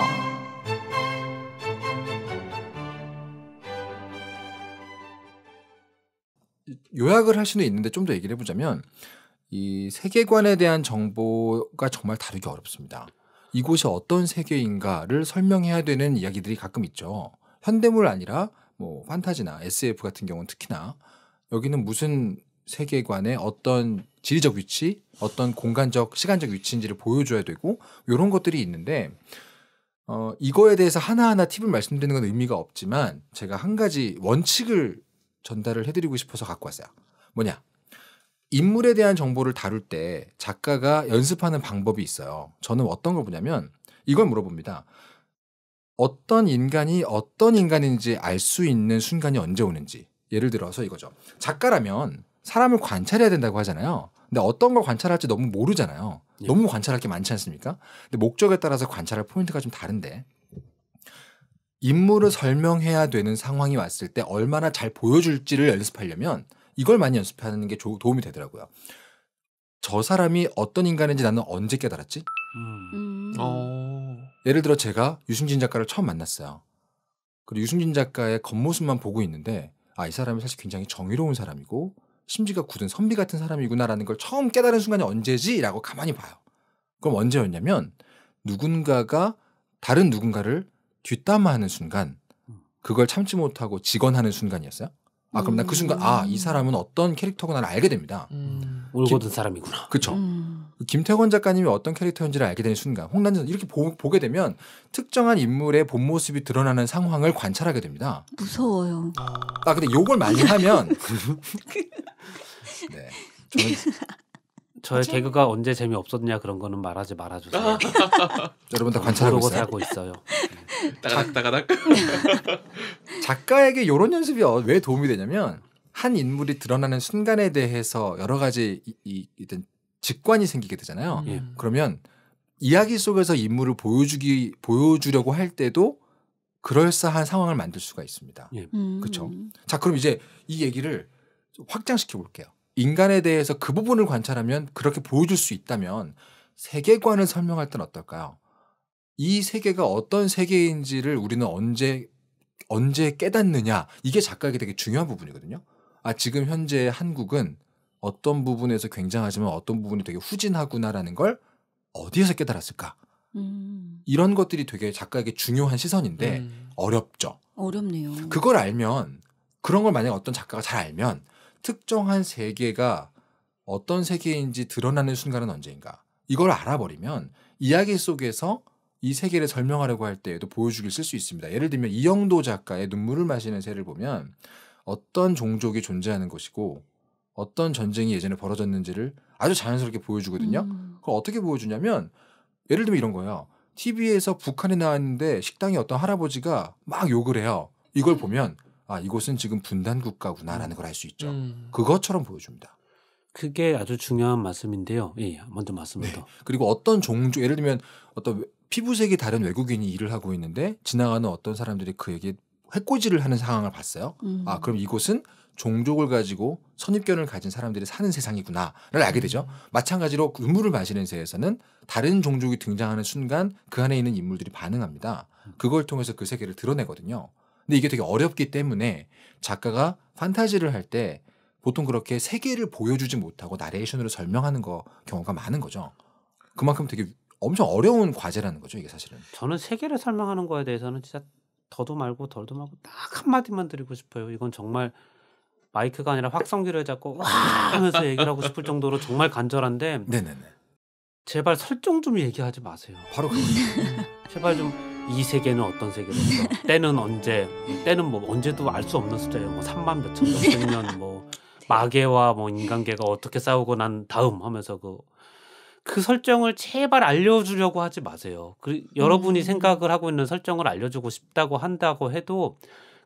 요약을 할 수는 있는데 좀 더 얘기를 해보자면 이 세계관에 대한 정보가 정말 다루기 어렵습니다. 이곳이 어떤 세계인가를 설명해야 되는 이야기들이 가끔 있죠. 현대물 아니라 뭐 판타지나 SF 같은 경우는 특히나 여기는 무슨 세계관의 어떤 지리적 위치, 어떤 공간적, 시간적 위치인지를 보여줘야 되고 이런 것들이 있는데 어, 이거에 대해서 하나하나 팁을 말씀드리는 건 의미가 없지만 제가 한 가지 원칙을 전달을 해드리고 싶어서 갖고 왔어요. 뭐냐? 인물에 대한 정보를 다룰 때 작가가 연습하는 방법이 있어요. 저는 어떤 걸 보냐면 이걸 물어봅니다. 어떤 인간이 어떤 인간인지 알 수 있는 순간이 언제 오는지. 예를 들어서 이거죠. 작가라면 사람을 관찰해야 된다고 하잖아요. 근데 어떤 걸 관찰할지 너무 모르잖아요. 예. 너무 관찰할 게 많지 않습니까? 근데 목적에 따라서 관찰할 포인트가 좀 다른데 인물을 설명해야 되는 상황이 왔을 때 얼마나 잘 보여줄지를 연습하려면 이걸 많이 연습하는 게 도움이 되더라고요. 저 사람이 어떤 인간인지 나는 언제 깨달았지? 음. 음. 어. 예를 들어 제가 유승진 작가를 처음 만났어요. 그리고 유승진 작가의 겉모습만 보고 있는데 아이 사람이 사실 굉장히 정의로운 사람이고 심지가 굳은 선비 같은 사람이구나라는 걸 처음 깨달은 순간이 언제지라고 가만히 봐요. 그럼 언제였냐면 누군가가 다른 누군가를 뒷담화하는 순간 음. 그걸 참지 못하고 직언하는 순간이었어요. 아 그럼 그 아, 음. 나그 순간 아 이 사람은 어떤 캐릭터구나를 알게 됩니다. 음. 울곧든 사람이구나. 그렇죠. 음. 김태권 작가님이 어떤 캐릭터인지를 알게 되는 순간 홍란전 이렇게 보, 게 되면 특정한 인물의 본 모습이 드러나는 상황을 관찰하게 됩니다. 무서워요. 아, 아 근데 요걸 많이 하면 네. 저는 저의 그쵸? 아, 개그가 언제 재미 없었냐 그런 거는 말하지 말아주세요. 여러분 다 관찰하고 살고 있어요. 따가닥 따가닥. 작가에게 이런 연습이 왜 도움이 되냐면 한 인물이 드러나는 순간에 대해서 여러 가지 이, 이, 이 직관이 생기게 되잖아요. 음. 예. 그러면 이야기 속에서 인물을 보여주기 보여주려고 할 때도 그럴싸한 상황을 만들 수가 있습니다. 예. 음. 그렇죠. 자, 그럼 이제 이 얘기를 확장시켜 볼게요. 인간에 대해서 그 부분을 관찰하면 그렇게 보여줄 수 있다면 세계관을 설명할 땐 어떨까요? 이 세계가 어떤 세계인지를 우리는 언제 언제 깨닫느냐 이게 작가에게 되게 중요한 부분이거든요. 아 지금 현재 한국은 어떤 부분에서 굉장하지만 어떤 부분이 되게 후진하구나라는 걸 어디에서 깨달았을까? 음. 이런 것들이 되게 작가에게 중요한 시선인데 음. 어렵죠. 어렵네요. 그걸 알면 그런 걸 만약 어떤 작가가 잘 알면 특정한 세계가 어떤 세계인지 드러나는 순간은 언제인가. 이걸 알아버리면 이야기 속에서 이 세계를 설명하려고 할 때에도 보여주기를 쓸수 있습니다. 예를 들면 이영도 작가의 눈물을 마시는 새를 보면 어떤 종족이 존재하는 것이고 어떤 전쟁이 예전에 벌어졌는지를 아주 자연스럽게 보여주거든요. 음. 그걸 어떻게 보여주냐면 예를 들면 이런 거예요. TV에서 북한에 나왔는데 식당에 어떤 할아버지가 막 욕을 해요. 이걸 보면 아 이곳은 지금 분단 국가구나라는 걸 알 수 있죠. 음. 그것처럼 보여줍니다. 그게 아주 중요한 말씀인데요. 예, 먼저 말씀을 네. 더. 그리고 어떤 종족 예를 들면 어떤 피부색이 다른 외국인이 일을 하고 있는데 지나가는 어떤 사람들이 그에게 해코지를 하는 상황을 봤어요. 아, 음. 아 그럼 이곳은 종족을 가지고 선입견을 가진 사람들이 사는 세상이구나를 알게 되죠. 음. 마찬가지로 그 음물을 마시는 세에서는 다른 종족이 등장하는 순간 그 안에 있는 인물들이 반응합니다. 그걸 통해서 그 세계를 드러내거든요. 근데 이게 되게 어렵기 때문에 작가가 판타지를 할 때 보통 그렇게 세계를 보여주지 못하고 나레이션으로 설명하는 거 경우가 많은 거죠. 그만큼 되게 엄청 어려운 과제라는 거죠, 이게 사실은. 저는 세계를 설명하는 거에 대해서는 진짜 더도 말고 덜도 말고 딱 한마디만 드리고 싶어요. 이건 정말 마이크가 아니라 확성기를 잡고 와 하면서 얘기를 하고 싶을 정도로 정말 간절한데 네네네. 제발 설정 좀 얘기하지 마세요. 바로 그거죠. 제발 좀 이 세계는 어떤 세계로서 때는 언제 때는 뭐 언제도 알 수 없는 숫자예요. 뭐 3만 몇천 몇백 년뭐 마계와 뭐 인간계가 어떻게 싸우고 난 다음 하면서 그그 설정을 제발 알려주려고 하지 마세요. 그, 여러분이 음. 생각을 하고 있는 설정을 알려주고 싶다고 한다고 해도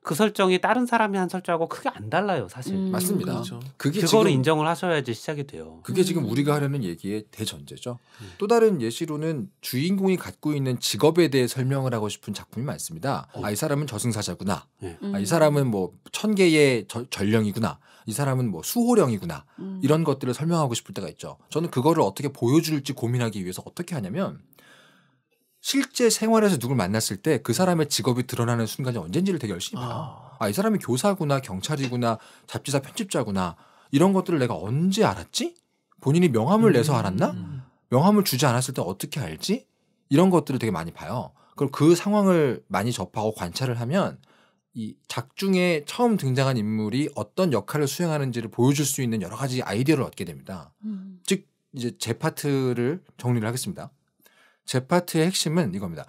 그 설정이 다른 사람이 한 설정하고 크게 안 달라요, 사실. 음. 맞습니다. 그렇죠. 그게 그거를 인정을 하셔야지 시작이 돼요. 그게 지금 음. 우리가 하려는 얘기의 대전제죠. 음. 또 다른 예시로는 주인공이 갖고 있는 직업에 대해 설명을 하고 싶은 작품이 많습니다. 어. 아이 사람은 저승사자구나. 네. 아, 이 사람은 뭐 천 개의 저, 전령이구나. 이 사람은 뭐 수호령이구나 음. 이런 것들을 설명하고 싶을 때가 있죠. 저는 그거를 어떻게 보여줄지 고민하기 위해서 어떻게 하냐면 실제 생활에서 누굴 만났을 때 그 사람의 직업이 드러나는 순간이 언젠지를 되게 열심히 봐요. 아. 아, 이 사람이 교사구나, 경찰이구나, 잡지사 편집자구나 이런 것들을 내가 언제 알았지? 본인이 명함을 음, 내서 알았나? 음. 명함을 주지 않았을 때 어떻게 알지? 이런 것들을 되게 많이 봐요. 그리고 그 상황을 많이 접하고 관찰을 하면 이 작중에 처음 등장한 인물이 어떤 역할을 수행하는지를 보여줄 수 있는 여러 가지 아이디어를 얻게 됩니다. 음. 즉 이제 제 파트를 정리를 하겠습니다. 제 파트의 핵심은 이겁니다.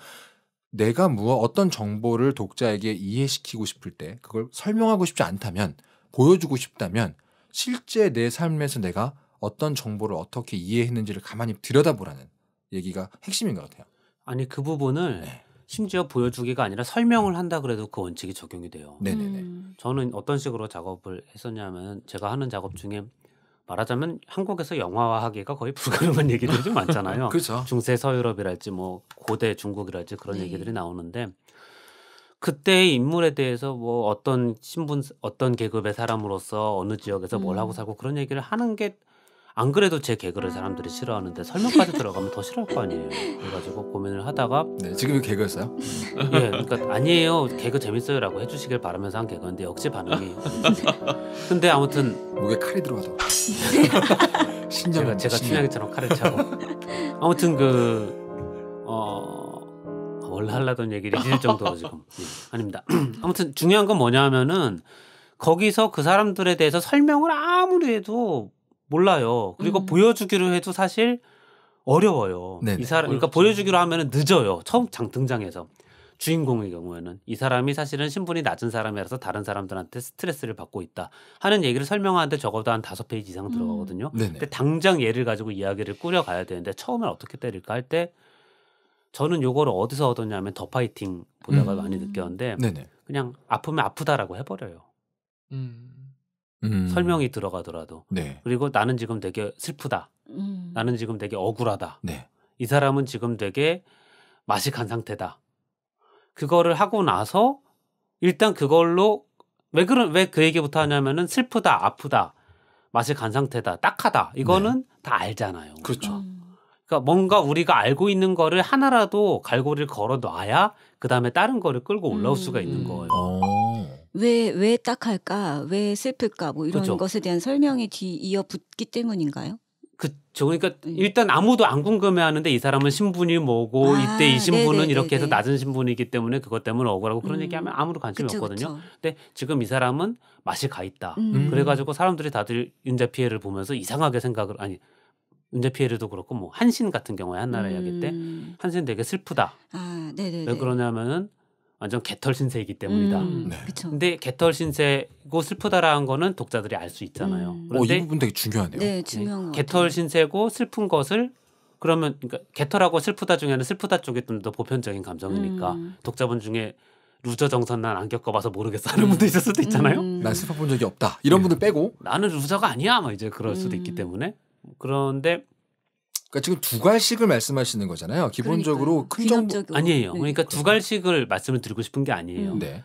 내가 무엇 어떤 정보를 독자에게 이해시키고 싶을 때 그걸 설명하고 싶지 않다면 보여주고 싶다면 실제 내 삶에서 내가 어떤 정보를 어떻게 이해했는지를 가만히 들여다보라는 얘기가 핵심인 것 같아요. 아니 그 부분을 네. 심지어 보여주기가 아니라 설명을 한다 그래도 그 원칙이 적용이 돼요. 네네네. 음. 저는 어떤 식으로 작업을 했었냐면 제가 하는 작업 중에 말하자면 한국에서 영화화하기가 거의 불가능한 얘기들이 좀 많잖아요. 그렇죠. 중세 서유럽이랄지 뭐 고대 중국이랄지 그런 네. 얘기들이 나오는데 그때의 인물에 대해서 뭐 어떤 신분 어떤 계급의 사람으로서 어느 지역에서 음. 뭘 하고 살고 그런 얘기를 하는 게안 그래도 제 개그를 아. 사람들이 싫어하는데 설명까지 들어가면 더 싫어할 거 아니에요. 그래가지고 고민을 하다가 네, 지금 개그였어요? 예, 그러니까 아니에요. 개그 재밌어요라고 해주시길 바라면서 한 개그인데 역시 반응이. 근데 아무튼 목에 칼이 들어가도 신념 제가, 제가 춘향이처럼 칼을 차고 아무튼 그 어. 원래 하려던 얘기를 잊을 정도로 지금 예, 아닙니다. 아무튼 중요한 건 뭐냐면은 거기서 그 사람들에 대해서 설명을 아무리 해도 몰라요. 그리고 음. 보여주기로 해도 사실 어려워요. 네네. 이 사람 그러니까 어렵죠. 보여주기로 하면은 늦어요. 처음 장 등장해서 주인공의 경우에는 이 사람이 사실은 신분이 낮은 사람이라서 다른 사람들한테 스트레스를 받고 있다 하는 얘기를 설명하는데 적어도 한 다섯 페이지 이상 음. 들어가거든요. 음. 근데 당장 얘를 가지고 이야기를 꾸려가야 되는데 처음엔 어떻게 때릴까 할 때 저는 요거를 어디서 얻었냐면 더 파이팅 보다가 음. 많이 느꼈는데 네네. 그냥 아프면 아프다라고 해버려요. 음. 음. 설명이 들어가더라도 네. 그리고 나는 지금 되게 슬프다 음. 나는 지금 되게 억울하다 네. 이 사람은 지금 되게 맛이 간 상태다 그거를 하고 나서 일단 그걸로 왜 그런 왜 그 얘기부터 하냐면은 슬프다 아프다 맛이 간 상태다 딱하다 이거는 네. 다 알잖아요 그렇죠 음. 그러니까 뭔가 우리가 알고 있는 거를 하나라도 갈고리를 걸어 놔야 그 다음에 다른 거를 끌고 올라올 수가 있는 음. 거예요. 어. 왜왜 딱할까 왜 슬플까 뭐 이런 그렇죠. 것에 대한 설명이 뒤이어 붙기 때문인가요 그죠 그러니까 음. 일단 아무도 안 궁금해하는데 이 사람은 신분이 뭐고 아, 이때 이 신분은 네네 이렇게 해서 낮은 신분이기 때문에 그것 때문에 억울하고 그런 음. 얘기하면 아무도 관심이 그쵸, 없거든요. 그쵸. 근데 지금 이 사람은 맛이 가 있다. 음. 음. 그래가지고 사람들이 다들 윤자 피해를 보면서 이상하게 생각을 아니 인자 피해를도 그렇고 뭐 한신 같은 경우에 한나라 음. 이야기 때 한신 되게 슬프다. 아, 왜 그러냐면은 완전 개털 신세이기 때문이다. 음, 네. 근데 개털 신세고 슬프다라는 거는 독자들이 알 수 있잖아요. 음. 그런데 어, 이 부분 되게 중요하네요. 네, 중요한 개털 신세고 슬픈 것을 그러면 그러니까 개털하고 슬프다 중에는 슬프다 쪽이 좀 더 보편적인 감정이니까 음. 독자분 중에 루저 정선 난안 겪어봐서 모르겠어 하는 음. 분도 있을 수도 있잖아요. 음. 난 슬퍼본 적이 없다 이런 네. 분들 빼고 나는 루저가 아니야 막 이제 그럴 수도 음. 있기 때문에 그런데 그러니까 지금 두 갈씩을 말씀하시는 거잖아요. 기본적으로 그러니까요. 큰 정보 아니에요. 그러니까 네. 두 갈씩을 말씀을 드리고 싶은 게 아니에요. 음. 네.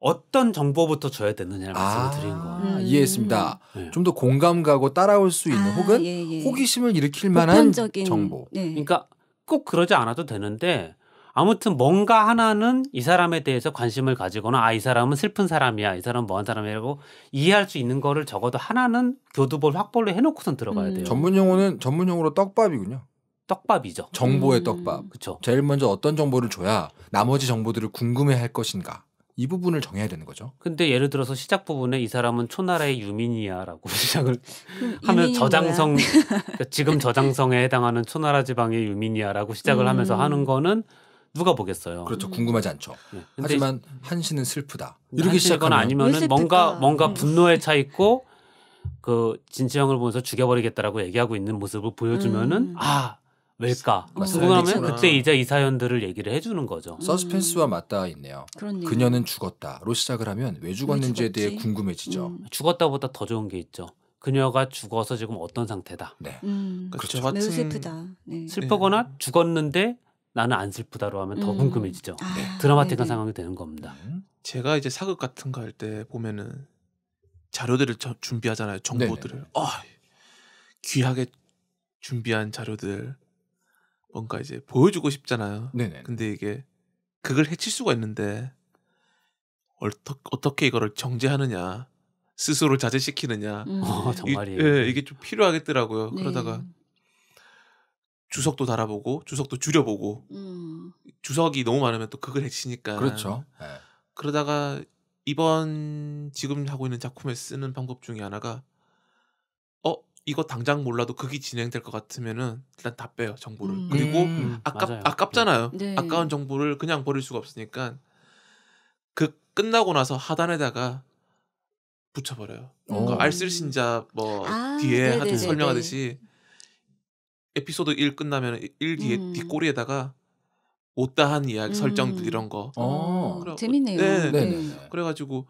어떤 정보부터 줘야 되느냐를 아, 말씀을 드린 거예요. 음. 이해했습니다. 네. 좀더 공감 가고 따라올 수 있는 아, 혹은 예, 예. 호기심을 일으킬 만한 보편적인, 정보. 네. 그러니까 꼭 그러지 않아도 되는데 아무튼 뭔가 하나는 이 사람에 대해서 관심을 가지거나 아 이 사람은 슬픈 사람이야 이 사람은 뭐한 사람이라고 이해할 수 있는 거를 적어도 하나는 교두보를 확보를 해놓고선 들어가야 음. 돼요. 음. 전문 용어는 전문 용어로 떡밥이군요. 떡밥이죠. 정보의 음. 떡밥. 그렇죠. 제일 먼저 어떤 정보를 줘야 나머지 정보들을 궁금해할 것인가. 이 부분을 정해야 되는 거죠. 근데 예를 들어서 시작 부분에 이 사람은 초나라의 유민이야라고 시작을 하면 저장성 그러니까 지금 저장성에 해당하는 초나라 지방의 유민이야라고 시작을 음. 하면서 하는 거는 누가 보겠어요. 그렇죠. 궁금하지 않죠. 음. 네. 하지만 한시는 슬프다. 음, 이렇게 시작하거나 아니면은 뭔가 뭔가 음. 분노에 차 있고 그 진지형을 보면서 죽여버리겠다라고 얘기하고 있는 모습을 보여주면은 음. 아 왜일까 궁금면 그때 이제 이 사연들을 얘기를 해주는 거죠. 서스펜스와 맞닿아 있네요. 그러네요. 그녀는 죽었다로 시작을 하면 왜 죽었는지에 왜 대해 궁금해지죠. 음. 죽었다보다 더 좋은 게 있죠. 그녀가 죽어서 지금 어떤 상태다. 네. 음. 그렇죠. 매우 슬프다. 네. 슬프거나 네. 죽었는데 나는 안 슬프다로 하면 더 음. 궁금해지죠. 아, 네, 드라마틱한 네네. 상황이 되는 겁니다. 음. 제가 이제 사극 같은 거 할 때 보면은 자료들을 저, 준비하잖아요. 정보들을. 네 귀하게 준비한 자료들 뭔가 이제 보여주고 싶잖아요. 네네. 근데 이게 그걸 해칠 수가 있는데 어떠, 어떻게 이거를 정제하느냐 스스로 자제시키느냐 음. 어, 정말이에요. 이, 예, 이게 좀 필요하겠더라고요. 네. 그러다가 주석도 달아보고 주석도 줄여보고 음. 주석이 너무 많으면 또 그걸 해치니까 그렇죠. 네. 그러다가 이번 지금 하고 있는 작품에 쓰는 방법 중에 하나가 어 이거 당장 몰라도 그게 진행될 것 같으면은 일단 다 빼요 정보를 음. 그리고 음. 음. 아깝 맞아요. 아깝잖아요 네. 네. 아까운 정보를 그냥 버릴 수가 없으니까 그 끝나고 나서 하단에다가 붙여버려요 그러 알쓸신자 뭐 아, 뒤에 네, 네, 하여 설명하듯이 에피소드 1 끝나면 1 뒤에 음. 뒷골리에다가 못다한 이야기 음. 설정들 이런 거. 어. 어 그래, 재밌네요. 네. 네. 그래가지고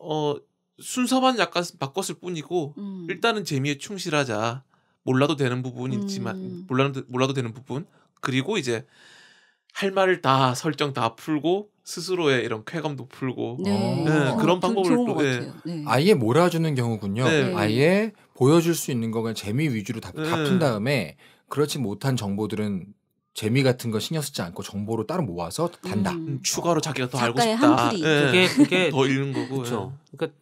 어 순서만 약간 바꿨을 뿐이고 음. 일단은 재미에 충실하자. 몰라도 되는 부분이지만 음. 몰라도 몰라도 되는 부분 그리고 이제 할 말을 다 설정 다 풀고 스스로의 이런 쾌감도 풀고 네. 네, 그런 어, 그 방법을 또 예. 네. 아예 몰아주는 경우군요. 네. 아예 보여줄 수 있는 거가 재미 위주로 다, 다푼 네. 다음에 그렇지 못한 정보들은 재미 같은 거 신경 쓰지 않고 정보로 따로 모아서 단다. 음. 음 추가로 자기가 더 알고 싶다. 한 네. 그게 그게 더 읽는 거고. 그 그러니까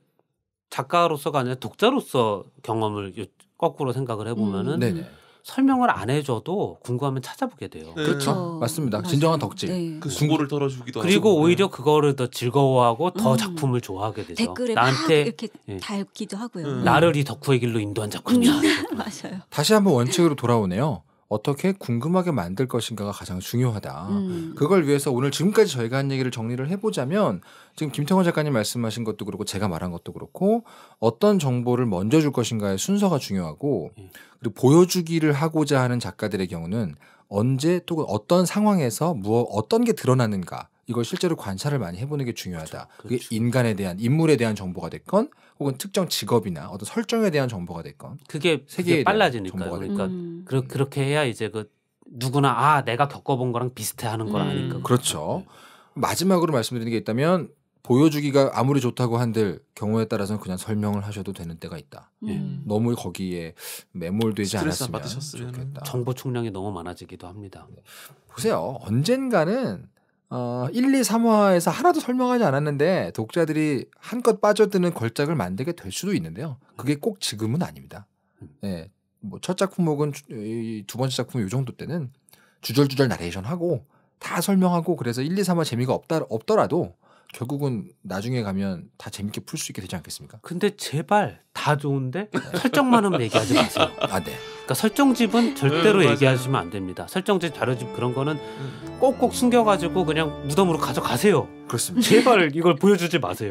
작가로서가 아니라 독자로서 경험을 거꾸로 생각을 해보면은 음. 설명을 안 해줘도 궁금하면 찾아보게 돼요. 네. 그렇죠. 아, 맞습니다. 진정한 덕질. 네. 그고를 네. 덜어주기도 그리고 하고. 네. 오히려 그거를 더 즐거워하고 더 음. 작품을 좋아하게 되죠. 댓글에 나한테 이렇게 예. 달기도 하고요. 음. 나를 이 덕후의 길로 인도한 작품이야. 음. 맞아요. 다시 한번 원칙으로 돌아오네요. 어떻게 궁금하게 만들 것인가가 가장 중요하다. 음. 그걸 위해서 오늘 지금까지 저희가 한 얘기를 정리를 해보자면 지금 김태원 작가님 말씀하신 것도 그렇고 제가 말한 것도 그렇고 어떤 정보를 먼저 줄 것인가의 순서가 중요하고 예. 그리고 보여주기를 하고자 하는 작가들의 경우는 언제 또 어떤 상황에서 무엇 어떤 게 드러나는가 이걸 실제로 관찰을 많이 해보는 게 중요하다. 그렇죠. 그게 그렇죠. 인간에 대한 인물에 대한 정보가 됐건 혹은 특정 직업이나 어떤 설정에 대한 정보가 됐건 그게 세계에 빨라지니까 정보가 그러니까 음. 그러, 그렇게 해야 이제 그 누구나 아 내가 겪어본 거랑 비슷해하는 거라 음. 아니까 그렇죠. 네. 마지막으로 말씀드리는 게 있다면 보여주기가 아무리 좋다고 한들 경우에 따라서는 그냥 설명을 하셔도 되는 때가 있다. 예. 음. 너무 거기에 매몰되지 않았으면 받으셨으면 좋겠다. 정보 총량이 너무 많아지기도 합니다. 네. 보세요. 언젠가는 어, 1, 2, 3화에서 하나도 설명하지 않았는데 독자들이 한껏 빠져드는 걸작을 만들게 될 수도 있는데요. 그게 꼭 지금은 아닙니다. 음. 네. 뭐첫 작품 혹은 두 번째 작품 요 정도 때는 주절주절 나레이션 하고 다 설명하고 그래서 1, 2, 3화 재미가 없다, 없더라도 결국은 나중에 가면 다 재밌게 풀 수 있게 되지 않겠습니까? 근데 제발 다 좋은데 설정만 하 얘기하지 마세요. 아, 네. 그러니까 설정집은 절대로 음, 얘기하시면 안 됩니다. 설정집 자료집 그런 거는 음. 꼭꼭 숨겨가지고 그냥 무덤으로 가져가세요. 그렇습니다. 제발 이걸 보여주지 마세요.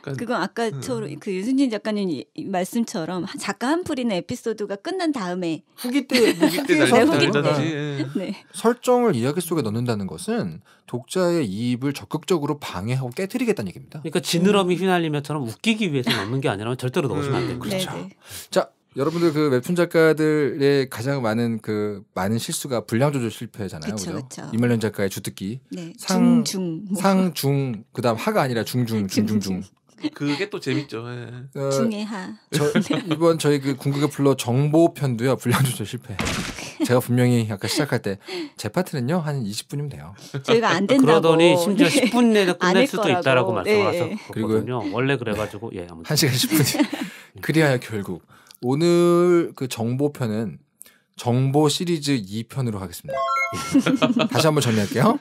그러니까, 그건 아까 음. 그 유승진 작가님 말씀처럼 작가 한풀이나 에피소드가 끝난 다음에 후기 때 후기 때날린다 네, 예. 네. 설정을 이야기 속에 넣는다는 것은 독자의 이입을 적극적으로 방해하고 깨뜨리겠다는 얘기입니다. 그러니까 지느러미 휘날리면처럼 웃기기 위해서 넣는 게 아니라 절대로 넣으시면 안되 음, 그렇죠. 자 여러분들 그 웹툰 작가들의 가장 많은 그 많은 실수가 분량 조절 실패잖아요. 그쵸, 그죠? 그쵸. 이말년 작가의 주특기 네, 상, 중중 상중 뭐. 그다음 하가 아니라 중중 중중중. 그게 또 재밌죠. 예. 어, 중해하. 저, 네. 이번 저희 그 궁극의 불로 정보 편도요 분량 조절 실패. 제가 분명히 아까 시작할 때 제 파트는요 한 20분이면 돼요. 저희가 안 된다고. 그러더니 심지어 네. 10분 내로 끝낼 수도 있다라고 말씀하셨거든요. 네. 원래 그래가지고 예 아무튼 1 시간 10분. 예. 그리하여 결국 오늘 그 정보편은 정보 시리즈 2편으로 하겠습니다. 예. 다시 한 번 정리할게요.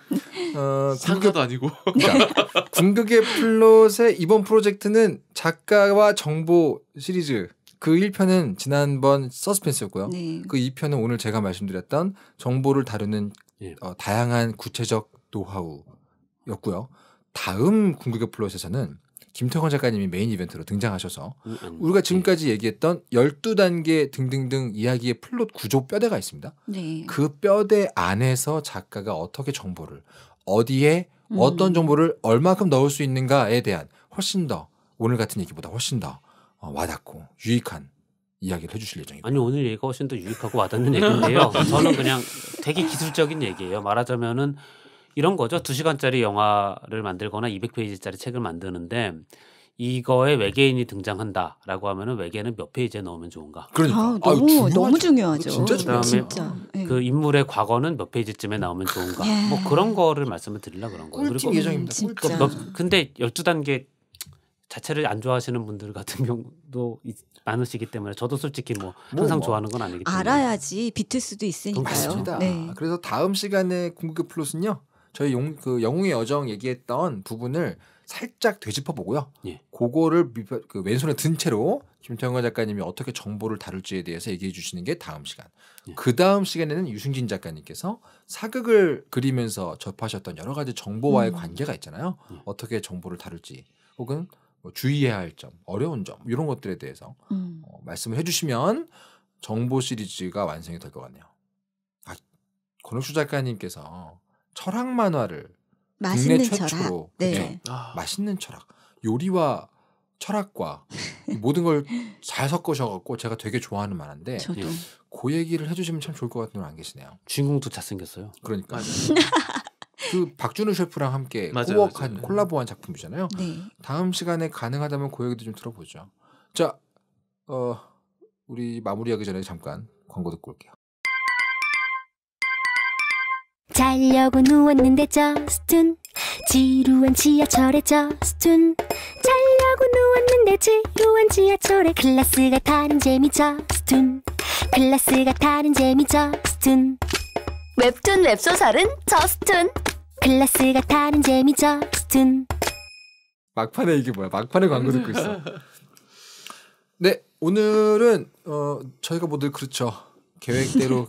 어, 상사도 아니고. 그러니까, 궁극의 플롯의 이번 프로젝트는 작가와 정보 시리즈 그 1편은 지난번 서스펜스였고요. 네. 그 2편은 오늘 제가 말씀드렸던 정보를 다루는 예. 어, 다양한 구체적 노하우였고요. 다음 궁극의 플롯에서는 김태권 작가님이 메인 이벤트로 등장하셔서 음, 음. 우리가 지금까지 얘기했던 12단계 등등등 이야기의 플롯 구조 뼈대가 있습니다. 네. 그 뼈대 안에서 작가가 어떻게 정보를 어디에 음. 어떤 정보를 얼마큼 넣을 수 있는가에 대한 훨씬 더 오늘 같은 얘기보다 훨씬 더 어, 와닿고 유익한 이야기를 해주실 예정입니다. 아니 오늘 얘기가 훨씬 더 유익하고 와닿는 얘기인데요. 저는 그냥 되게 기술적인 얘기예요. 말하자면은 이런 거죠. 두시간짜리 영화를 만들거나 200페이지짜리 책을 만드는데 이거에 외계인이 등장한다라고 하면은 외계는 몇 페이지에 넣으면 좋은가? 그러니까 아, 너무 중요하죠. 너무 중요하죠. 진짜 중요하죠. 진짜. 예. 그 인물의 과거는 몇 페이지쯤에 나오면 좋은가? 예. 뭐 그런 거를 말씀을 드리려 그런 거예요. 그리고 예정입니다. 그러 그러니까 근데 12단계 자체를 안 좋아하시는 분들 같은 경우도 많으시기 때문에 저도 솔직히 뭐, 뭐 항상 뭐, 좋아하는 건 아니기 때문에 알아야지 비틀 수도 있으니까요. 네. 그래서 다음 시간에 궁극의 플롯은요 저희 용, 그 영웅의 여정 얘기했던 부분을 살짝 되짚어 보고요. 예. 그거를 그 왼손에 든 채로 김태형 작가님이 어떻게 정보를 다룰지에 대해서 얘기해 주시는 게 다음 시간. 예. 그 다음 시간에는 유승진 작가님께서 사극을 그리면서 접하셨던 여러 가지 정보와의 음. 관계가 있잖아요. 예. 어떻게 정보를 다룰지 혹은 뭐 주의해야 할 점, 어려운 점 이런 것들에 대해서 음. 어, 말씀을 해주시면 정보 시리즈가 완성이 될 것 같네요. 아, 권혁수 작가님께서 철학 만화를 맛있는 국내 최초로 철학. 네. 아. 맛있는 철학 요리와 철학과 모든 걸 잘 섞으셔갖고 제가 되게 좋아하는 만화인데 저도. 예. 그 얘기를 해주시면 참 좋을 것 같은 분 안 계시네요. 주인공도 잘생겼어요. 그러니까 그 박준우 셰프랑 함께 맞아한 네. 콜라보한 작품이잖아요. 네. 다음 시간에 가능하다면 그 얘기도 좀 들어보죠. 자, 어, 우리 마무리하기 전에 잠깐 광고 듣고 올게요. 자려고 누웠는데 저스툰 지루한 지하철에 저스툰 자려고 누웠는데 지루한 지하철에 클래스가 타는 재미 저스툰 클래스가 타는 재미 저스툰 웹툰 웹소설은 저스툰 클래스가 타는 재미 저스툰 막판에 이게 뭐야 막판에 광고 듣고 있어 네 오늘은 어 저희가 모두 그렇죠 계획대로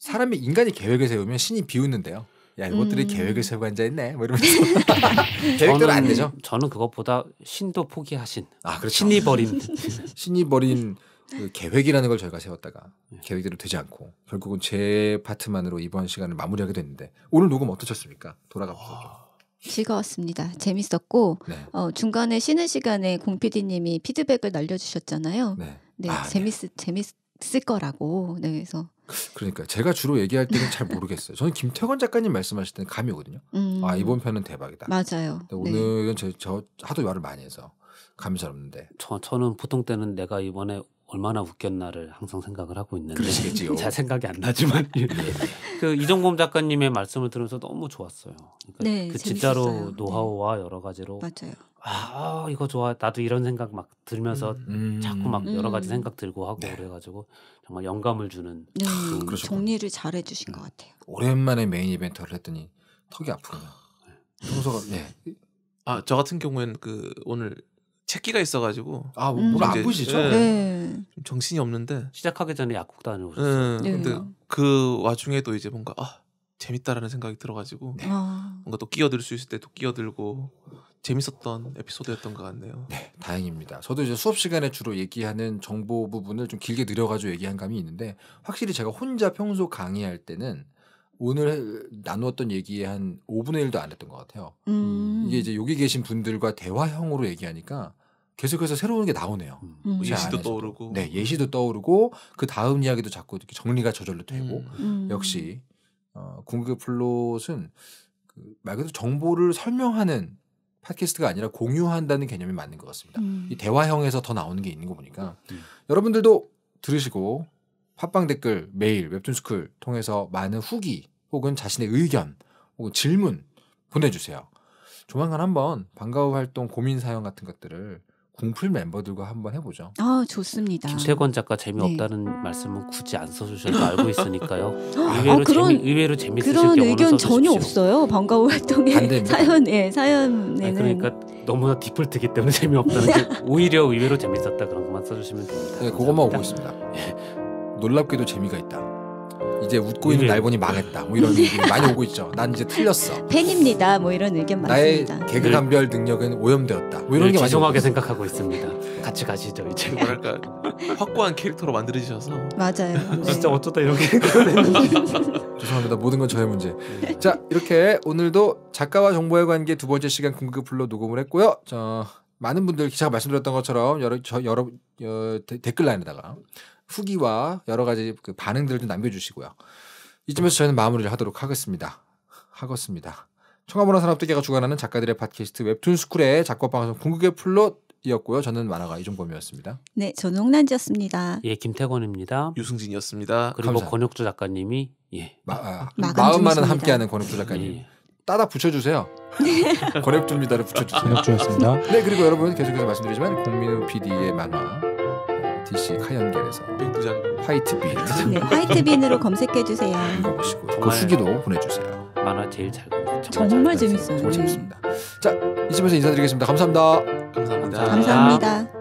사람이 인간이 계획을 세우면 신이 비웃는데요. 야 이것들이 음. 계획을 세우고 앉아 있네. 뭐 이러면서 계획대로 안 되죠. 저는 그것보다 신도 포기하신. 아 그렇죠. 신이 버린 신이 버린 그 계획이라는 걸 저희가 세웠다가 예. 계획대로 되지 않고 결국은 제 파트만으로 이번 시간을 마무리하게 됐는데 오늘 녹음 어떠셨습니까? 돌아가 보세요. 아, 즐거웠습니다. 재밌었고 네. 어, 중간에 쉬는 시간에 공 PD님이 피드백을 날려주셨잖아요. 네, 네 아, 재밌 네. 재밌을 거라고. 네, 그래서 그러니까 제가 주로 얘기할 때는 잘 모르겠어요. 저는 김태건 작가님 말씀하실 때는 감이 거든요 음. 아 이번 편은 대박이다. 맞아요. 네. 오늘은 네. 저, 저 하도 말을 많이 해서 감이 잘 없는데. 저, 저는 보통 때는 내가 이번에 얼마나 웃겼나를 항상 생각을 하고 있는데 잘 생각이 안 나지만 네. 그 이정범 작가님의 말씀을 들으면서 너무 좋았어요. 그러니까 네, 그 진짜로 네. 노하우와 네. 여러 가지로 맞아요. 아 이거 좋아 나도 이런 생각 막 들면서 음. 음. 자꾸 막 음. 여러 가지 음. 생각 들고 하고 네. 그래가지고 정말 영감을 주는 네, 그 정리를 잘 해주신 음. 것 같아요. 오랜만에 메인 이벤트를 했더니 턱이 아프군요. 네. 평소가 네. 아저 같은 경우에는 그 오늘 체끼가 있어가지고 아 몸이 뭐 음. 아프시죠? 예. 네. 좀 정신이 없는데 시작하기 전에 약국 다녀오셨어요. 예, 네. 근데 그 와중에 도 이제 뭔가 아 재밌다라는 생각이 들어가지고 네. 아. 뭔가 또 끼어들 수 있을 때 또 끼어들고 재밌었던 에피소드였던 것 같네요. 네, 다행입니다. 저도 이제 수업 시간에 주로 얘기하는 정보 부분을 좀 길게 늘여가지고 얘기한 감이 있는데 확실히 제가 혼자 평소 강의할 때는 오늘 나누었던 얘기에 한 5분의 1도 안 했던 것 같아요. 음. 이게 이제 여기 계신 분들과 대화형으로 얘기하니까 계속해서 새로운 게 나오네요. 음. 음. 예시도 떠오르고. 네, 예시도 떠오르고 그 다음 이야기도 자꾸 이렇게 정리가 저절로 되고 음. 음. 역시 어, 궁극의 플롯은 그말 그대로 정보를 설명하는 팟캐스트가 아니라 공유한다는 개념이 맞는 것 같습니다. 음. 이 대화형에서 더 나오는 게 있는 거 보니까 음. 여러분들도 들으시고 팟빵 댓글, 메일, 웹툰스쿨 통해서 많은 후기 혹은 자신의 의견 혹은 질문 보내주세요. 조만간 한번 방과후 활동 고민 사연 같은 것들을 공풀 멤버들과 한번 해보죠. 아 좋습니다. 김채권 작가 재미없다는 네. 말씀은 굳이 안 써주셔도 알고 있으니까요. 아, 의외로 아, 그런, 재미, 의외로 재밌으실 그런 의견 써주십 전혀 없어요. 반가워 활동에 사연 예 사연에는 아니, 그러니까 너무나 디폴트기 때문에 재미없다는 게 오히려 의외로 재밌었다 그런 것만 써주시면 됩니다. 네, 그것만 오고 있습니다. 놀랍게도 재미가 있다. 이제 웃고 있는 날 보니 망했다. 뭐 이런 네. 얘기 많이 오고 있죠. 난 이제 틀렸어. 팬입니다. 뭐 이런 의견 많습니다. 나의 개그 감별 네. 능력은 오염되었다. 뭐 이런 게 죄송하게 생각하고 있습니다. 같이 가시죠 이제. 뭐랄까 확고한 캐릭터로 만들어주셔서. 맞아요. 네. 진짜 어쩌다 이렇게. 죄송합니다. 모든 건 저의 문제. 자 이렇게 오늘도 작가와 정보의 관계 두 번째 시간 궁극 불러 녹음을 했고요. 저 많은 분들 기자가 말씀드렸던 것처럼 여러 저 여러 어, 데, 댓글라인에다가 후기와 여러 가지 그 반응들을 좀 남겨주시고요. 이쯤에서 저희는 마무리를 하도록 하겠습니다. 하겠습니다. 청아문화 산업대계가 주관하는 작가들의 팟캐스트 웹툰 스쿨의 작곡 방송 궁극의 플롯이었고요. 저는 만화가 이종범이었습니다. 네, 저는 홍난지였습니다 예, 김태권입니다. 유승진이었습니다. 그리고 감사합니다. 권혁주 작가님이 예. 마, 아, 음만은 함께하는 권혁주 작가님. 예. 예. 따다 붙여주세요. 권혁주입니다를 붙여주세요. 권혁주였습니다. 네, 그리고 여러분 계속해서 말씀드리지만 국민우 PD의 만화 DC 카연결에서 화이트빈 네, 화이트빈으로 검색해 주세요. 보시고그 후기도 보내주세요. 만화 제일 잘 정말, 정말 네, 재밌어요. 정말 재밌습니다. 자, 이 집에서 인사드리겠습니다 감사합니다. 감사합니다. 감사합니다.